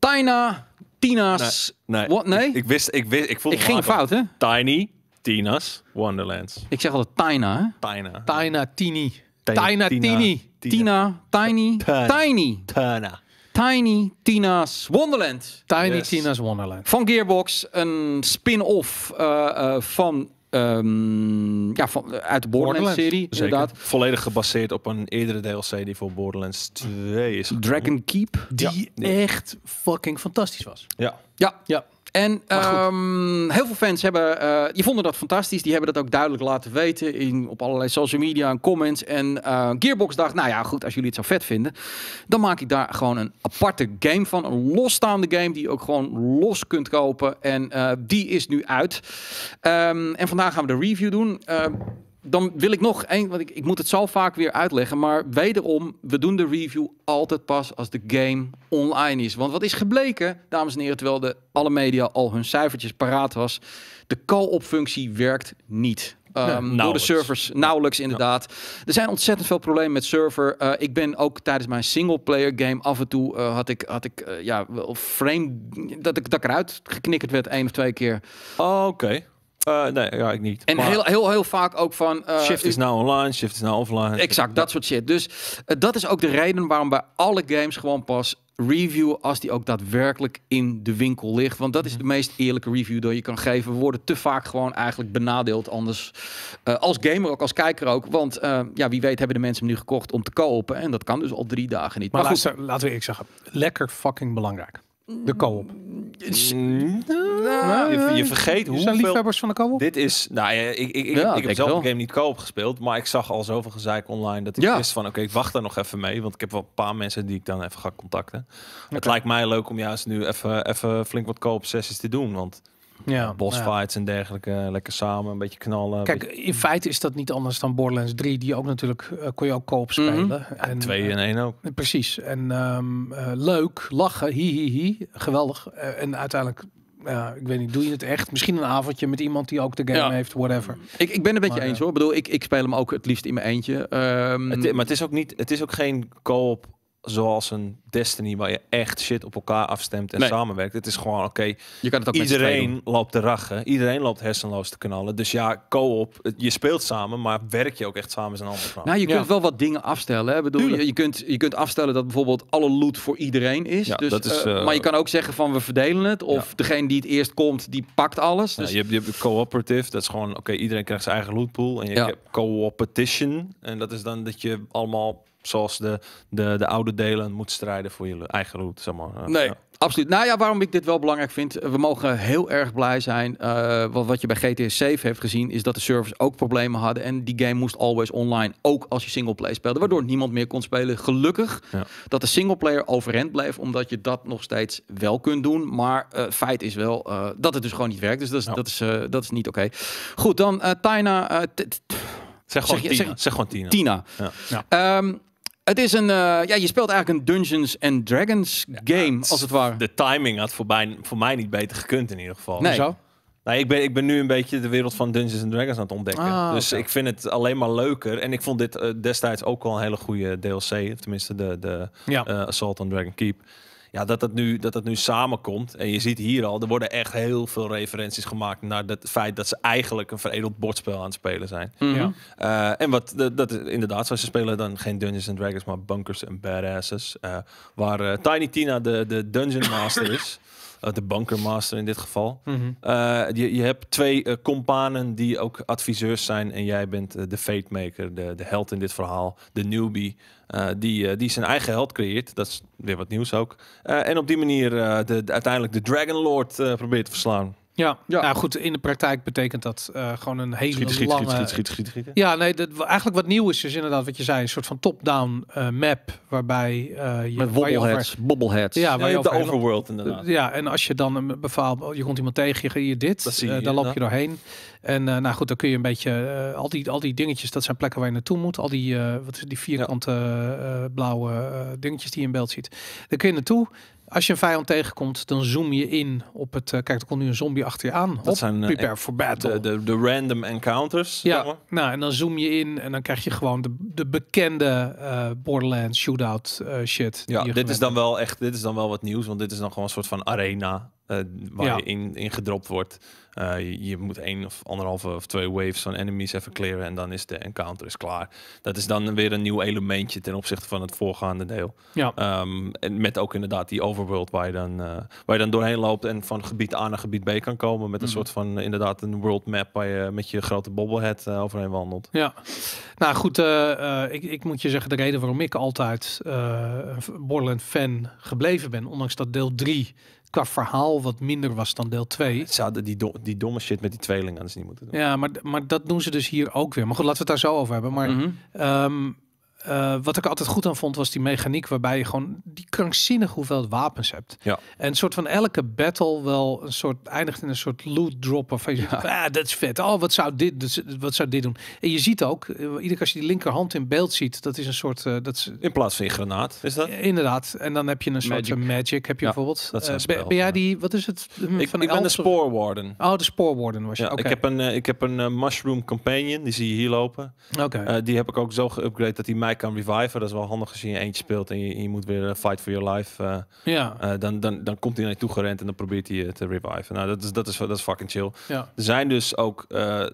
Tina, Tina's. Nee. nee. Ik, wist, ik wist, ik vond Ik ging fout, hè? Tiny, Tina's, Wonderlands. Ik zeg altijd Tina, hè? Tina. Tina, Tini. Tina, Tini. Tina, Tiny, Tiny. Tina. Tiny Tina's Wonderland. Tiny Tina's Wonderland. Van Gearbox, een spin-off uh, uh, van Ehm, ja, van, uit de Borderlands-serie, Borderlands, Volledig gebaseerd op een eerdere DLC die voor Borderlands 2 is. Dragon Keep. Die echt fucking fantastisch was. Ja. Ja, ja. En ehm, heel veel fans hebben, uh, die vonden dat fantastisch. Die hebben dat ook duidelijk laten weten in, op allerlei social media en comments. En eh, Gearbox dacht, nou ja, goed, als jullie het zo vet vinden, dan maak ik daar gewoon een aparte game van. Een losstaande game die je ook gewoon los kunt kopen. En eh, die is nu uit. Ehm, en vandaag gaan we de review doen. Ehm, dan wil ik nog één, want ik, ik moet het zo vaak weer uitleggen. Maar wederom, we doen de review altijd pas als de game online is. Want wat is gebleken, dames en heren, terwijl de, alle media al hun cijfertjes paraat was. De call-op functie werkt niet. Um, door de servers nauwelijks inderdaad. Er zijn ontzettend veel problemen met server. Eh, ik ben ook tijdens mijn singleplayer game af en toe eh, had ik, had ik eh, ja, frame dat ik, dat ik eruit geknikkerd werd één of twee keer. Ah, oké. Eh, nee, ja, ik niet. En heel, heel, heel vaak ook van... Eh, shift is nou online, shift is nou offline. Exact, dat soort shit. Dus eh, dat is ook de reden waarom bij alle games gewoon pas review als die ook daadwerkelijk in de winkel ligt. Want dat is de mhm. meest eerlijke review die je kan geven. We worden te vaak gewoon eigenlijk benadeeld anders. als gamer ook, als kijker ook. Want ja, wie weet hebben de mensen hem nu gekocht om te kopen. En dat kan dus al drie dagen niet. Maar, goed. laten we ik zeggen. Lekker fucking belangrijk. De co nou, je, eh, vergeet hoe. Zijn liefhebbers van de co Dit is. Nou, ik, ik, ik, heb zelf de game niet co gespeeld. Maar ik zag al zoveel gezeik online. Dat ik ja. wist van: oké, ik wacht daar nog even mee. Want ik heb wel een paar mensen die ik dan even ga contacten. Het lijkt mij leuk om juist nu even, even flink wat co sessies te doen. Want ja, Bossfights ja. en dergelijke. Lekker samen, een beetje knallen. Kijk, in feite is dat niet anders dan Borderlands 3. Die ook natuurlijk, eh, kon je ook koop mhm. spelen. Mm en, 2 en 1 ook. precies. En ehm, eh, leuk, lachen, hi hi hi. Geweldig. Eh, en uiteindelijk ja, ik weet niet, doe je het echt? Misschien een avondje met iemand die ook de game heeft, whatever. Ik, ik ben een beetje maar, eens hoor. Ik bedoel, ik, ik speel hem ook het liefst in mijn eentje. Ehm, maar het is ook niet, het is ook geen co-op zoals een Destiny waar je echt shit op elkaar afstemt en samenwerkt. Het is gewoon oké. iedereen loopt te rachen, iedereen loopt hersenloos te knallen. Dus ja, co-op, je speelt samen, maar werk je ook echt samen is een ander verhaal. Nou, je kunt wel wat dingen afstellen. Hè? Bedoel, je, je, kunt, je kunt afstellen dat bijvoorbeeld alle loot voor iedereen is. Ja, dus, dat is eh, eh, maar je kan ook zeggen van we verdelen het of degene die het eerst komt, die pakt alles. Dus... je hebt, je cooperative, dat is gewoon oké, iedereen krijgt zijn eigen lootpool en je hebt co-opetition en dat is dan dat je allemaal zoals de, de, de oude delen moet strijden voor je eigen route. Zeg nee, absoluut. Nou ja, waarom ik dit wel belangrijk vind. We mogen heel erg blij zijn. Eh, wat, wat je bij GTS 7 hebt gezien is dat de servers ook problemen hadden. En die game moest always online. Ook als je singleplayer speelde. Waardoor niemand meer kon spelen. Gelukkig dat de singleplayer overeind bleef. Omdat je dat nog steeds wel kunt doen. Maar uh, feit is wel eh, dat het dus gewoon niet werkt. Dus dat is, dat is, dat is niet oké. Goed, dan Tina. Zeg gewoon, Tina. Zeg, gewoon Tina. Tina. Ja. Ehm, het is een, eh, ja, je speelt eigenlijk een Dungeons and Dragons game, als het ware. De timing had voor mij, voor mij niet beter gekund in ieder geval. Nee. Zo? Nou, ik, ben, ik ben nu een beetje de wereld van Dungeons and Dragons aan het ontdekken. Ah, dus ik vind het alleen maar leuker. En ik vond dit eh, destijds ook wel een hele goede DLC. tenminste, de, de ja. Eh, Assault on Dragon Keep ja, dat, dat, nu, dat dat nu samenkomt. En je ziet hier al, er worden echt heel veel referenties gemaakt naar het feit dat ze eigenlijk een veredeld bordspel aan het spelen zijn. Mhm. ja. Eh, en wat, dat is inderdaad, als ze spelen dan geen Dungeons and Dragons, maar Bunkers en Badasses. Eh, waar eh, Tiny Tina de, de Dungeon Master is. Eh, de bankermaster in dit geval. Mhm. Eh, je, je hebt twee companen eh, die ook adviseurs zijn. En jij bent de fate maker, de, de held in dit verhaal, de newbie. die, die zijn eigen held creëert. Dat is weer wat nieuws ook. en op die manier de, de, uiteindelijk de Dragon Lord probeert te verslaan. Ja, ja. Nou goed, in de praktijk betekent dat eh, gewoon een hele schiet, schiet, lange... Schiet, schiet, Ja, nee, dat, eigenlijk wat nieuw is, is inderdaad wat je zei. Een soort van top-down eh, map, waarbij eh, je... Met bobbleheads, bobbleheads. Ja, waar je de overworld inderdaad. Ja, en als je dan een bepaalde. Je komt iemand tegen, je, je dit, dan je, loop je doorheen. En nou goed, dan kun je een beetje... al, die, al die dingetjes, dat zijn plekken waar je naartoe moet. Al die, wat is die vierkante blauwe dingetjes die je in beeld ziet. Daar kun je naartoe... Als je een vijand tegenkomt, dan zoom je in op het. Eh, kijk, er komt nu een zombie achter je aan. Dat zijn zijn eh, prepare for battle. De, de, random encounters. Ja. Nou, en dan zoom je in en dan krijg je gewoon de, de bekende uh, Borderlands shootout shit. Ja, dit is dan wel echt. Dit is dan wel wat nieuws, want dit is dan gewoon een soort van arena eh, waar je in, in gedropt wordt. Eh, je, je, moet één of anderhalve of twee waves van enemies even clearen en dan is de encounter is klaar. Dat is dan weer een nieuw elementje ten opzichte van het voorgaande deel. Ja. Ehm, en met ook inderdaad die overworld waar je, dan, eh, waar je dan doorheen loopt en van gebied A naar gebied B kan komen. Met een mhm. soort van inderdaad een world map waar je met je grote bobblehead overheen wandelt. Ja, nou goed, ik, ik moet je zeggen, de reden waarom ik altijd uh, Borderland fan gebleven ben, ondanks dat deel 3 qua verhaal wat minder was dan deel 2. Ze hadden die, die domme shit met die tweeling anders niet moeten doen. Ja, maar, maar dat doen ze dus hier ook weer. Maar goed, laten we het daar zo over hebben. Maar mhm. ehm, eh, wat ik altijd goed aan vond was die mechaniek waarbij je gewoon die krankzinnige hoeveel wapens hebt. Ja. En soort van elke battle wel een soort eindigt in een soort loot dropper van je. Ja. Ah, dat is vet. Oh, wat zou dit, dus, wat zou dit doen? En je ziet ook, eh, ieder als je die linkerhand in beeld ziet, dat is een soort eh, dat is, in plaats van een granaat. Is dat? inderdaad. En dan heb je een soort magic, magic heb je bijvoorbeeld. Dat zijn ben, jij die? Wat is het? Hm, ik, ik ben de Spoorwarden. warden. Oh, de Spoorwarden was je. Ja, Ik heb een ik heb een mushroom companion. Die zie je hier lopen. Oké. die heb ik ook zo geüpgraded dat hij mij kan reviven. Dat is wel handig als je eentje speelt en je, je moet weer eh, fight for your life. Eh, ja. Eh, dan, dan, dan komt hij naar je toe gerend en dan probeert hij je te reviven. Nou, dat is, dat is, dat is fucking chill. Ja. Er zijn dus ook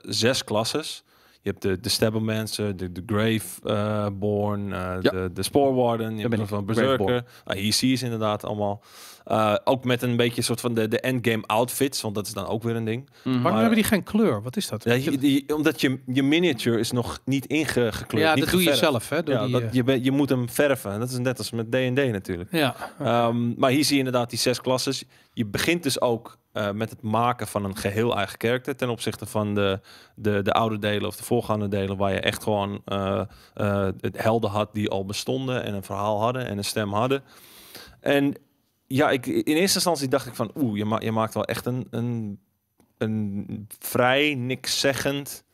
zes klasses. Je hebt de, de Mensen, de, de Born, ja. de, de warden je hebt van Berserker. Ah, zie ze inderdaad allemaal. Eh, ook met een beetje soort van de, de endgame outfits, want dat is dan ook weer een ding. Mhm. maar, Waarom hebben die geen kleur? Wat is dat? Ja, die, omdat je, je miniature is nog niet ingekleurd. Ja, dat doe je zelf. Hè, door ja, dat, eh, je, je moet hem verven. dat is net als met D&D natuurlijk. Ja. Ehm, maar hier zie je inderdaad die zes klasses. Je begint dus ook eh, met het maken van een geheel eigen karakter ten opzichte van de, de, de oude delen of de voorgaande delen, waar je echt gewoon het helden had die al bestonden en een verhaal hadden en een stem hadden. En ja, ik, in eerste instantie dacht ik van, oeh, je, ma je maakt wel echt een, een, een vrij niks zeggend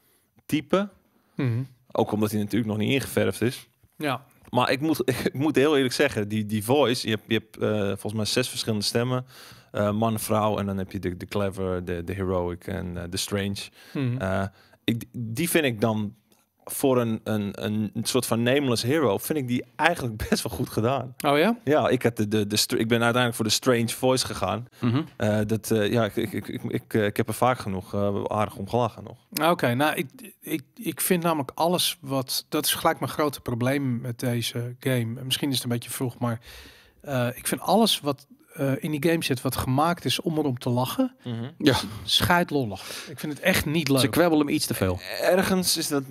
type. Mhm. Ook omdat hij natuurlijk nog niet ingeverfd is. Ja. Maar ik moet, ik moet heel eerlijk zeggen, die, die voice, je hebt, je hebt eh, volgens mij zes verschillende stemmen. Uh, man, vrouw en dan heb je de, de clever, de, de heroic en eh, de strange. Mhm. ik, die vind ik dan voor een, een, een soort van nameless hero vind ik die eigenlijk best wel goed gedaan. Oh ja? Ja, ik, heb de, de, de, ik ben uiteindelijk voor de Strange Voice gegaan. Mhm. Eh, dat, eh, ja, ik, ik, ik, ik, ik, eh, heb er vaak genoeg aardig om gelachen nog. Ah, oké, nou ik, ik, ik vind namelijk alles wat... Dat is gelijk mijn grote probleem met deze game. Misschien is het een beetje vroeg, maar ik vind alles wat eh, in die game zit wat gemaakt is om erom te lachen, mm -hmm. ja. Ik vind het echt niet leuk. Ze kwebbelen hem iets te veel. Ergens is dat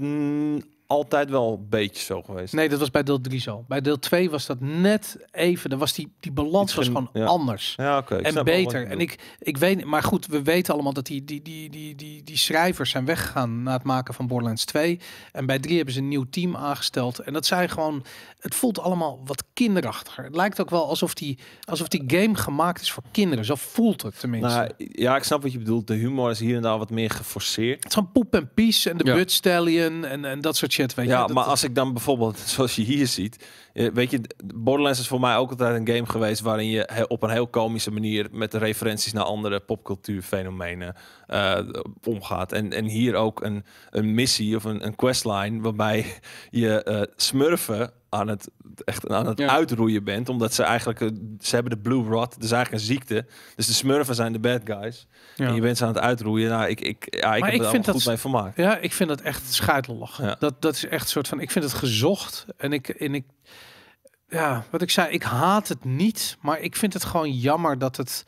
altijd wel een beetje zo geweest. Nee, dat was bij deel 3 zo. Bij deel 2 was dat net even. Dan was die, die balans was gewoon anders. Ja, en beter. En ik, ik weet, maar goed, we weten allemaal dat die, die, die, die, die, die schrijvers zijn weggegaan na het maken van Borderlands 2. En bij 3 hebben ze een nieuw team aangesteld. En dat zijn gewoon. Het voelt allemaal wat kinderachtiger. Het lijkt ook wel alsof die, alsof die game gemaakt is voor kinderen. Zo voelt het tenminste. Nou, ja, ik snap wat je bedoelt. De humor is hier en daar wat meer geforceerd. Het is gewoon poep en pies en de ja. Stallion en, en dat soort ja, maar als ik dan bijvoorbeeld, zoals je hier ziet, eh, weet je, Borderlands is voor mij ook altijd een game geweest waarin je op een heel komische manier met referenties naar andere popcultuurfenomenen uh, omgaat. En, en hier ook een, een missie of een, een questline waarbij je uh, smurfen aan het, echt aan het uitroeien bent. Omdat ze eigenlijk, eh, ze hebben de blue rot, dus eigenlijk een ziekte. Dus de smurfen zijn de bad guys. En je bent ze aan het uitroeien. Nou, ik, ik, ja, ik maar heb ik vind dat, goed mee Ja, ik vind dat echt schuitelach. Dat, dat is echt een soort van, ik vind het gezocht. En ik, en ik, ja, wat ik zei, ik haat het niet. Maar ik vind het gewoon jammer dat het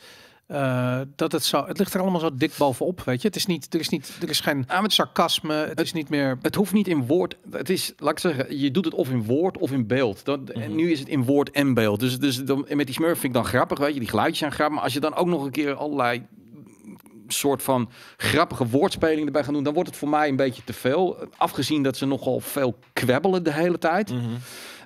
eh, dat het zo, het ligt er allemaal zo dik bovenop, weet je. Het is niet, er is niet, er is geen ah, met sarcasme. Het, is niet meer. Het hoeft niet in woord. Het is, laat ik zeggen, je doet het of in woord of in beeld. Dat, mhm. Nu is het in woord en beeld. Dus, dus met die smurf vind ik dan grappig, weet je. Die geluidjes zijn grappig. Maar als je dan ook nog een keer allerlei soort van grappige woordspelingen erbij gaan doen, dan wordt het voor mij een beetje te veel. Afgezien dat ze nogal veel kwebbelen de hele tijd. Mm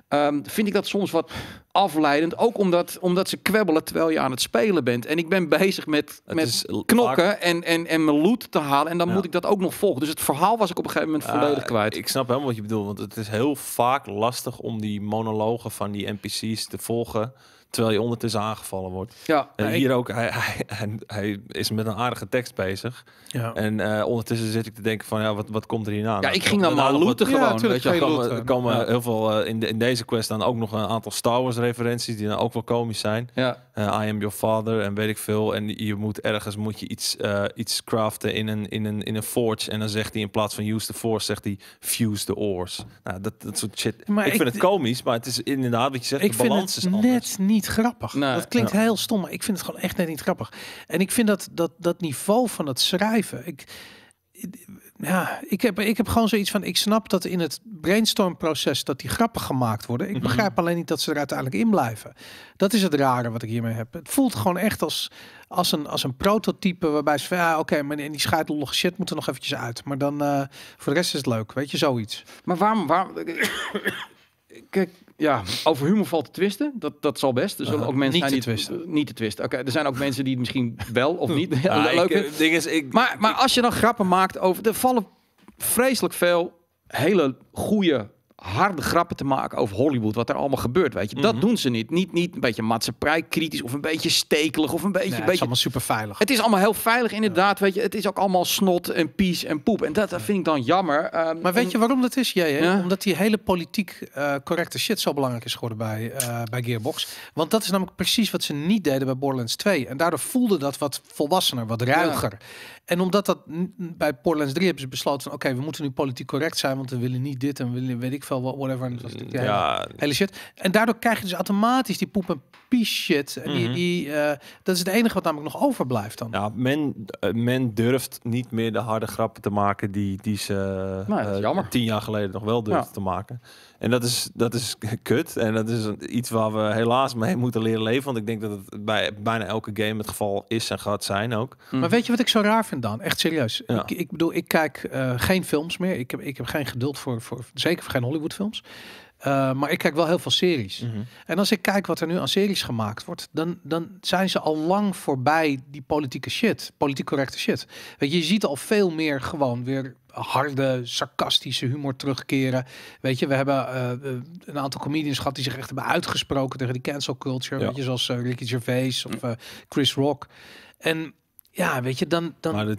Ehm, vind ik dat soms wat afleidend. Ook omdat, omdat ze kwebbelen terwijl je aan het spelen bent. En ik ben bezig met, met knokken en, en, en mijn loot te halen. En dan moet ik dat ook nog volgen. Dus het verhaal was ik op een gegeven moment ah, volledig kwijt. Ik snap helemaal wat je bedoelt. Want het is heel vaak lastig om die monologen van die NPC's te volgen terwijl je ondertussen aangevallen wordt. Ja, hier ook, hij, hij, is met een aardige tekst bezig. Ja. En eh, ondertussen zit ik te denken van, ja, wat, wat komt er hierna? Ja, nou, ik ging nou, dan, maar nou, looten gewoon. weet je, er komen heel veel eh, in, de, in deze quest dan ook nog een aantal Star Wars referenties die dan ook wel komisch zijn. Ja. Eh, I am your father en weet ik veel. En je moet ergens moet je iets, iets craften in een, in, een, in een forge. En dan zegt hij in plaats van use the force, zegt hij fuse the ores. Nou, dat, dat soort shit. Maar ik, vind het komisch, maar het is inderdaad wat je zegt, ik de balans is net niet niet grappig. dat klinkt heel stom, maar ik vind het gewoon echt net niet grappig. En ik vind dat, dat, dat niveau van het schrijven... Ik, ja, ik heb, ik heb gewoon zoiets van, ik snap dat in het brainstormproces dat die grappen gemaakt worden. Ik mhm. begrijp alleen niet dat ze er uiteindelijk in blijven. Dat is het rare wat ik hiermee heb. Het voelt gewoon echt als, als, een, als een prototype waarbij ze van, ja oké, maar in die scheidlollige shit moeten nog eventjes uit. Maar dan, eh, voor de rest is het leuk, weet je, zoiets. Maar waarom, waarom, kijk, ja, over humor valt te twisten. Dat, dat zal best. Er zullen eh, ook mensen niet zijn te die twisten. niet te twisten. Oké, er zijn ook mensen die misschien wel of niet ja, leuk eh, is, maar, maar als je dan grappen maakt over... Er vallen vreselijk veel hele goede harde grappen te maken over Hollywood, wat er allemaal gebeurt, weet je. Dat mhm. doen ze niet. Niet, niet een beetje maatschappij kritisch of een beetje stekelig of een beetje... beetje... Het is allemaal super veilig. Het is allemaal heel veilig, inderdaad, weet je. Het is ook allemaal snot en pies en poep. En dat, dat vind ik dan jammer. Ehm, maar weet je waarom dat is, jij? Ja? Omdat die hele politiek eh, correcte shit zo belangrijk is geworden bij, eh, bij Gearbox. Want dat is namelijk precies wat ze niet deden bij Borderlands 2. En daardoor voelde dat wat volwassener, wat ruiger. En omdat dat bij Portlands 3 hebben ze besloten van... oké, we moeten nu politiek correct zijn... want we willen niet dit en we willen weet ik veel, whatever. En ja. hele, shit. En daardoor krijg je dus automatisch die poep en pies shit. En die, mhm. die eh, dat is het enige wat namelijk nog overblijft dan. Ja, men, eh, men durft niet meer de harde grappen te maken... die, die ze eh, tien jaar geleden nog wel durfden te maken. En dat is, dat is kut. En dat is iets waar we helaas mee moeten leren leven. Want ik denk dat het bij bijna elke game het geval is en gaat zijn ook. Maar hmm. weet je wat ik zo raar vind dan? Echt serieus. Ik, ik, bedoel, ik kijk eh, geen films meer. Ik heb, ik heb geen geduld voor, voor zeker voor geen Hollywoodfilms. Uh, maar ik kijk wel heel veel series. Mhm. En als ik kijk wat er nu aan series gemaakt wordt, dan, dan zijn ze al lang voorbij die politieke shit, politiek correcte shit. Weet je, je ziet al veel meer gewoon weer harde, sarcastische humor terugkeren. Weet je, we hebben eh, eh, een aantal comedians gehad die zich echt hebben uitgesproken tegen die cancel culture. Weet je, zoals eh, Ricky Gervais of Chris Rock. En ja, weet je, dan... dan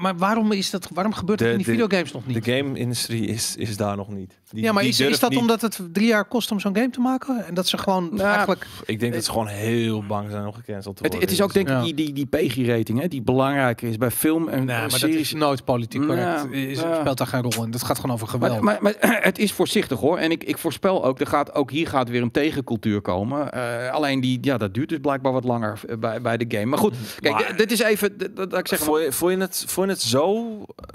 maar waarom, is dat, waarom gebeurt dat in die de, videogames nog niet? De game-industrie is, is daar nog niet. ja, maar is, dat omdat het drie jaar kost om zo'n game te maken? En dat ze gewoon nou, eigenlijk... Ik denk dat ze gewoon heel bang zijn om gecanceld te worden. Het, is ook denk ik die, die, die PG-rating, die belangrijker is bij film en nee, nou, maar series. dat nou, correct. Nou. is, ja. Speelt daar geen rol in. Dat gaat gewoon over geweld. Maar, maar, het is voorzichtig hoor. En ik, ik voorspel ook, er gaat, ook hier gaat weer een tegencultuur komen. Eh, alleen die, ja, dat duurt dus blijkbaar wat langer eh, bij, bij de game. Maar goed, kijk, dit is even... Dat, ik zeg, je het, vond het zo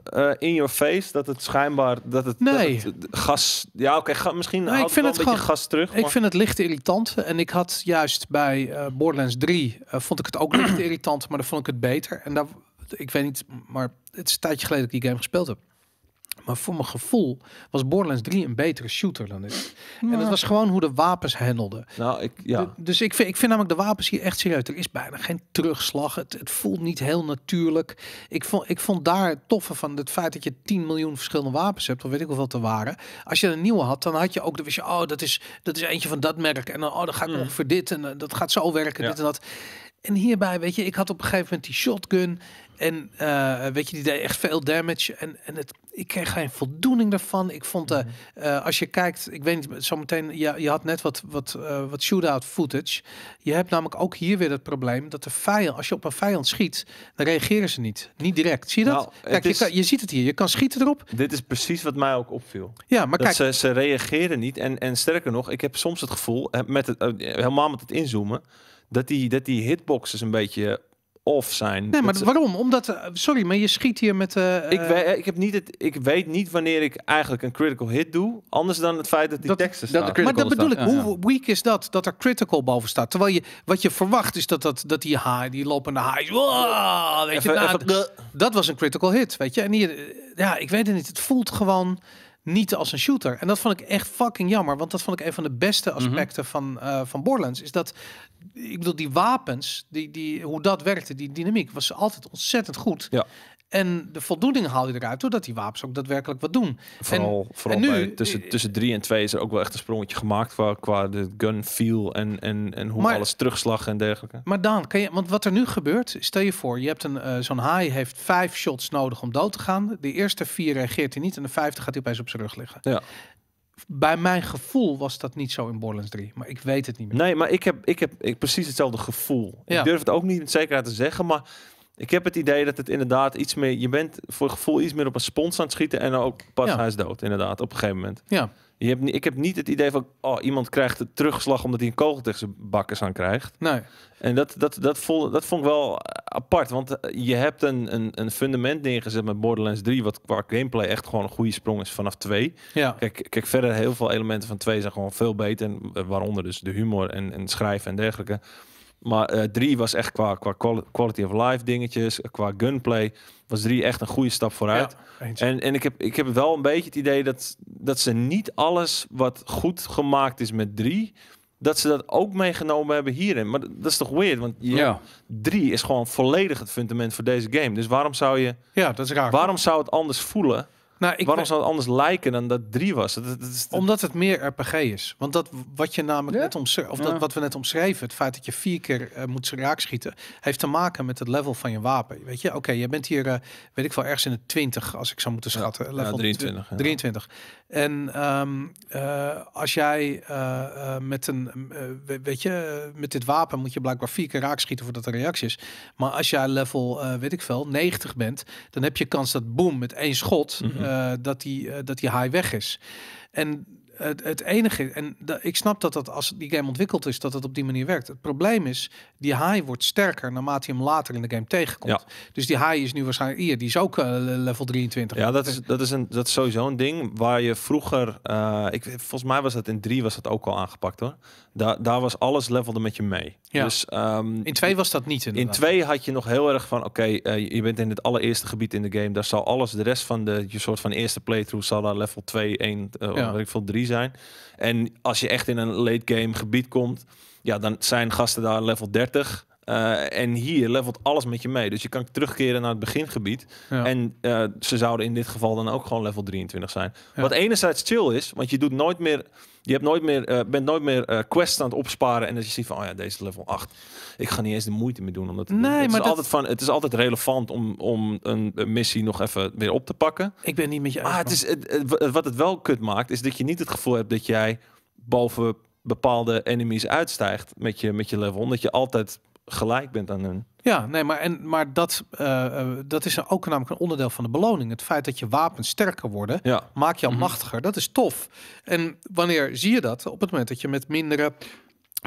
eh, in your face dat het schijnbaar dat het, nee. het eh, gas. Ja, oké, misschien nee, ik vind het gewoon, gas terug. Maar... Ik vind het licht irritant. En ik had juist bij uh, Borderlands 3 vond ik het ook licht irritant, maar dan vond ik het beter. En daar, ik weet niet, maar het is een tijdje geleden dat ik die game gespeeld heb. Maar voor mijn gevoel was Borderlands 3 een betere shooter dan dit. En dat was gewoon hoe de wapens handelden. Nou, ik, ja. dus ik vind, ik vind namelijk de wapens hier echt serieus. Er is bijna geen terugslag. Het, het voelt niet heel natuurlijk. Ik vond, ik vond daar toffe van het feit dat je 10 miljoen verschillende wapens hebt. Of weet ik wat er waren. Als je een nieuwe had, dan had je ook... Dan wist je, oh, dat is, dat is eentje van dat merk. En dan, oh, dat gaat mm. nog voor dit. En eh, dat gaat zo werken, dit en dat. En hierbij, weet je, ik had op een gegeven moment die shotgun. En eh, weet je, die deed echt veel damage. En, en het, ik kreeg geen voldoening daarvan. Ik vond, uh, als je kijkt, ik weet niet, zometeen, je, je had net wat, wat, wat shootout footage. Je hebt namelijk ook hier weer het probleem dat de vijand, als je op een vijand schiet, dan reageren ze niet. Niet direct. Zie je dat? Nou, kijk, je, kan, je, ziet het hier. Je kan schieten erop. Dit is precies wat mij ook opviel. Ja, maar kijk. Ze, ze reageren niet. En, en sterker nog, ik heb soms het gevoel, met het, helemaal met het inzoomen, dat die, dat die hitboxes een beetje of zijn. Nee, maar waarom? Omdat, eh, sorry, maar je schiet hier met... Uh, ik, eh, weet, ik, heb niet het, ik weet niet wanneer ik eigenlijk een critical hit doe, anders dan het feit dat die dat, teksten maar dat bedoel ik, hoe weak is dat, dat er critical boven staat? Terwijl je, wat je verwacht is dat, dat, dat die haai, die lopende haai, weet je, nou, dat was een critical hit, weet je. En hier, ja, ik weet het niet, het voelt gewoon niet als een shooter. En dat vond ik echt fucking jammer. Want dat vond ik een van de beste mhm. aspecten van, uh, van Borderlands. Is dat, ik bedoel, die wapens, die, die, hoe dat werkte, die dynamiek, was altijd ontzettend goed. Ja. En de voldoening haal je eruit doordat die wapens ook daadwerkelijk wat doen. Vooral, en, vooral en nu, bij, tussen, eh, tussen drie en twee is er ook wel echt een sprongetje gemaakt qua, qua de gun feel en, en, en hoe alles terugslag en dergelijke. Maar dan kan je, want wat er nu gebeurt, stel je voor, je hebt een eh, zo'n haai heeft vijf shots nodig om dood te gaan. De eerste vier reageert hij niet en de vijfde gaat hij opeens op zijn rug liggen. Ja bij mijn gevoel was dat niet zo in Borderlands 3. Maar ik weet het niet meer. Nee, maar ik heb, ik heb ik, precies hetzelfde gevoel. Ik durf het ook niet met zekerheid te zeggen, maar ik heb het idee dat het inderdaad iets meer... Je bent voor gevoel iets meer op een spons aan het schieten... en dan ook pas ja. dood, inderdaad, op een gegeven moment. Ja. Je hebt, ik heb niet het idee van... Oh, iemand krijgt een terugslag omdat hij een kogel tegen zijn bakken aan krijgt. Nee. En dat, dat, dat, vond, dat vond ik wel apart. Want eh, je hebt een, een, een fundament neergezet met Borderlands 3... wat qua gameplay echt gewoon een goede sprong is vanaf 2. Ja. Kijk, kijk, verder heel veel elementen van 2 zijn gewoon veel beter. Eh, waaronder dus de humor en, en schrijven en dergelijke... Maar uh, was echt qua, qua quality of life dingetjes, eh, qua gunplay, was 3 echt een goede stap vooruit. en en ik, heb, ik heb wel een beetje het idee dat, dat ze niet alles wat goed gemaakt is met 3. dat ze dat ook meegenomen hebben hierin. Maar dat is toch weird, want 3 is gewoon volledig het fundament voor deze game. Dus waarom zou je... Ja, dat is raar. Waarom zou het anders voelen nou, ik Waarom zou het anders lijken dan dat drie was? Dat, Omdat het meer RPG is. Want dat wat je namelijk net omschrijft, of dat wat we net omschreven, het feit dat je vier keer uh, moet raakschieten, heeft te maken met het level van je wapen. Weet je, oké, je bent hier, eh, weet ik wel, ergens in de 20, als ik zou moeten schatten. Ja, level 23. 23. En ehm, eh, als jij eh, eh, met een, weet je, met dit wapen moet je blijkbaar vier keer raakschieten voordat er reactie is. Maar als jij level, weet ik veel, 90 bent, dan heb je kans dat boom met één schot, mhm. dat, die, dat die high weg is. En het, het, enige, en ik snap dat dat als die game ontwikkeld is, dat het op die manier werkt. Het probleem is, die haai wordt sterker naarmate je hem later in de game tegenkomt. Dus die haai is nu waarschijnlijk hier, die is ook eh, level 23. Ja, dat is, dat, is een, dat is sowieso een ding waar je vroeger, eh, ik, volgens mij was dat in 3 was dat ook al aangepakt hoor. Daar daar was alles levelde met je mee. Dus, um, in 2 was dat niet. Inderdaad. In 2 had je nog heel erg van: oké, okay, eh, je bent in het allereerste gebied in de game. Daar zal alles, de rest van de je soort van eerste playthrough, zal daar level 2, 1, uh, ja. ik veel, 3 zijn. En als je echt in een late game gebied komt, ja, dan zijn gasten daar level 30. Eh, en hier levelt alles met je mee. Dus je kan terugkeren naar het begingebied. En eh, ze zouden in dit geval dan ook gewoon level 23 zijn. Wat enerzijds chill is, want je doet nooit meer. Je hebt nooit meer, eh, bent nooit meer quests aan het opsparen. En dat je ziet van, oh ja, deze level 8. Ik ga niet eens de moeite meer doen. Omdat nee, het, maar is altijd van, het is altijd relevant om, om een, missie nog even weer op te pakken. Ik ben niet met je Maar ah, het is, wat het wel kut maakt, is dat je niet het gevoel hebt dat jij boven bepaalde enemies uitstijgt met je, met je level. Omdat je altijd gelijk bent aan hun. Ja, nee, maar, en, maar dat, eh, eh, dat is ook namelijk een onderdeel van de beloning. Het feit dat je wapens sterker worden, ja. maakt je al mhm. machtiger. Dat is tof. En wanneer zie je dat? Op het moment dat je met mindere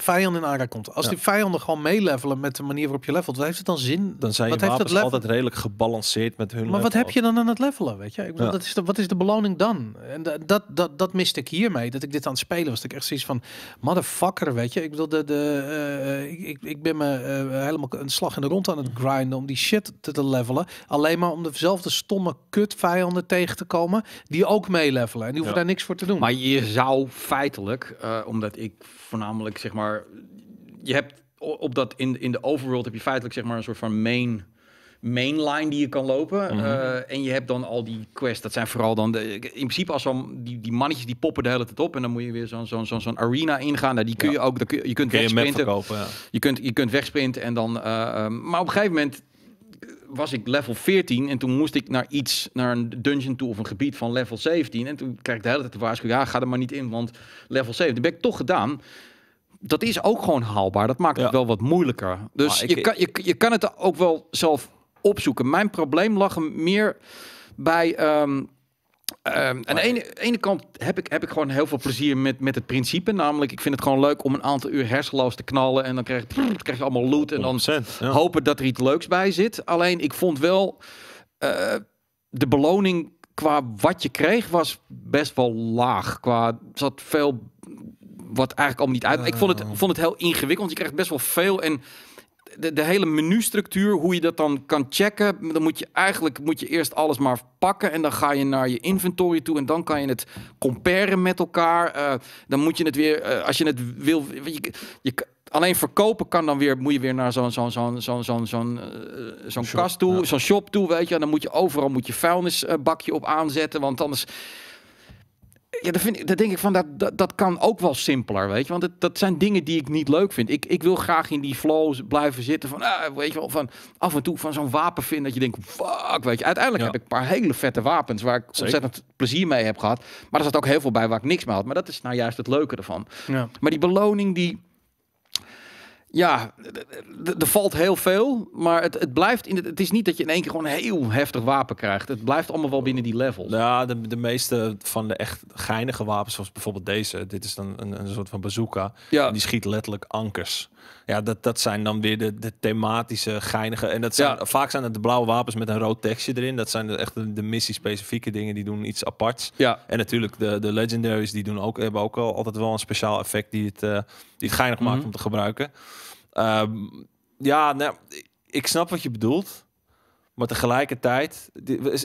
vijanden in aanraking komt. Als ja. die vijanden gewoon meelevelen met de manier waarop je levelt, wat heeft het dan zin? Dan zijn wat je wapens altijd redelijk gebalanceerd met hun Maar wat heb je dan aan het levelen, weet je? Ik bedoel, dat is de, wat is de beloning dan? En dat, dat, dat miste ik hiermee, dat ik dit aan het spelen was. Dat ik echt zoiets van, motherfucker, weet je? Ik bedoel, de, de, eh, ik, ik, ben me eh, helemaal een slag in de rond aan het mhm. grinden om die shit te, te levelen. Alleen maar om dezelfde stomme kut vijanden tegen te komen, die ook levelen En die hoeven daar niks voor te doen. Maar je zou feitelijk, eh, omdat ik voornamelijk zeg maar je hebt op dat in, in de overworld heb je feitelijk zeg maar een soort van main line die je kan lopen. Mhm. Eh, en je hebt dan al die quests. Dat zijn vooral dan de, in principe als zo'n die, die mannetjes die poppen de hele tijd op en dan moet je weer zo'n zo'n zo'n arena ingaan. daar nou, die kun je ook. Kun, je kunt kun wegsprinten. Je, je kunt je kunt wegsprinten en dan. Eh, eh, maar op een gegeven moment was ik level 14 en toen moest ik naar iets, naar een dungeon toe of een gebied van level 17. En toen kreeg ik de hele tijd de waarschuwing, ja, ga er maar niet in, want level 7, Dat ben ik toch gedaan dat is ook gewoon haalbaar. Dat maakt het wel wat moeilijker. Dus je, kan, je, je kan het ook wel zelf opzoeken. Mijn probleem lag hem meer bij... Um, aan de ene, kant heb ik, heb ik gewoon heel veel plezier met, met het principe. Namelijk, ik vind het gewoon leuk om een aantal uur hersenloos te knallen. En dan krijg, je, krijg je allemaal loot. En dan hopen dat er iets leuks bij zit. Alleen, ik vond wel eh, de beloning qua wat je kreeg was best wel laag. Qua zat veel wat eigenlijk al niet uit. ik vond het, oh. vond het heel ingewikkeld, want je krijgt best wel veel. En de, de, hele menustructuur, hoe je dat dan kan checken. Dan moet je eigenlijk moet je eerst alles maar pakken. En dan ga je naar je inventory toe. En dan kan je het comparen met elkaar. Eh, dan moet je het weer, eh, als je het wil. Je, je, alleen verkopen kan dan weer, moet je weer naar zo'n zo'n zo'n zo'n zo'n zo'n eh, zo kast toe, zo'n shop toe, weet je. En dan moet je overal moet je vuilnisbakje op aanzetten, want anders ja, dat, vind ik, dat denk ik van, dat, dat, dat, kan ook wel simpeler, weet je. Want het, dat zijn dingen die ik niet leuk vind. Ik, ik wil graag in die flow blijven zitten van, ah, weet je wel, van af en toe van zo'n wapen vinden dat je denkt, fuck, weet je. Uiteindelijk heb ik een paar hele vette wapens waar ik ontzettend plezier mee heb gehad. Maar er zat ook heel veel bij waar ik niks mee had. Maar dat is nou juist het leuke ervan. Ja. Maar die beloning, die ja, er valt heel veel. Maar het, het blijft. In het, het is niet dat je in één keer gewoon een heel heftig wapen krijgt. Het blijft allemaal wel binnen die levels. Ja, de, de meeste van de echt geinige wapens, zoals bijvoorbeeld deze. Dit is dan een, een soort van bazooka. Ja. die schiet letterlijk ankers. Ja, dat, dat zijn dan weer de, de thematische geinige. En dat zijn, vaak zijn het de blauwe wapens met een rood tekstje erin. Dat zijn echt de, de missie-specifieke dingen. Die doen iets aparts. Ja. En natuurlijk de, de legendaries die doen ook, hebben ook al, altijd wel een speciaal effect die het, eh, die geinig maakt mhm. om te gebruiken. Ehm, ja, nou, ik snap wat je bedoelt. Maar tegelijkertijd,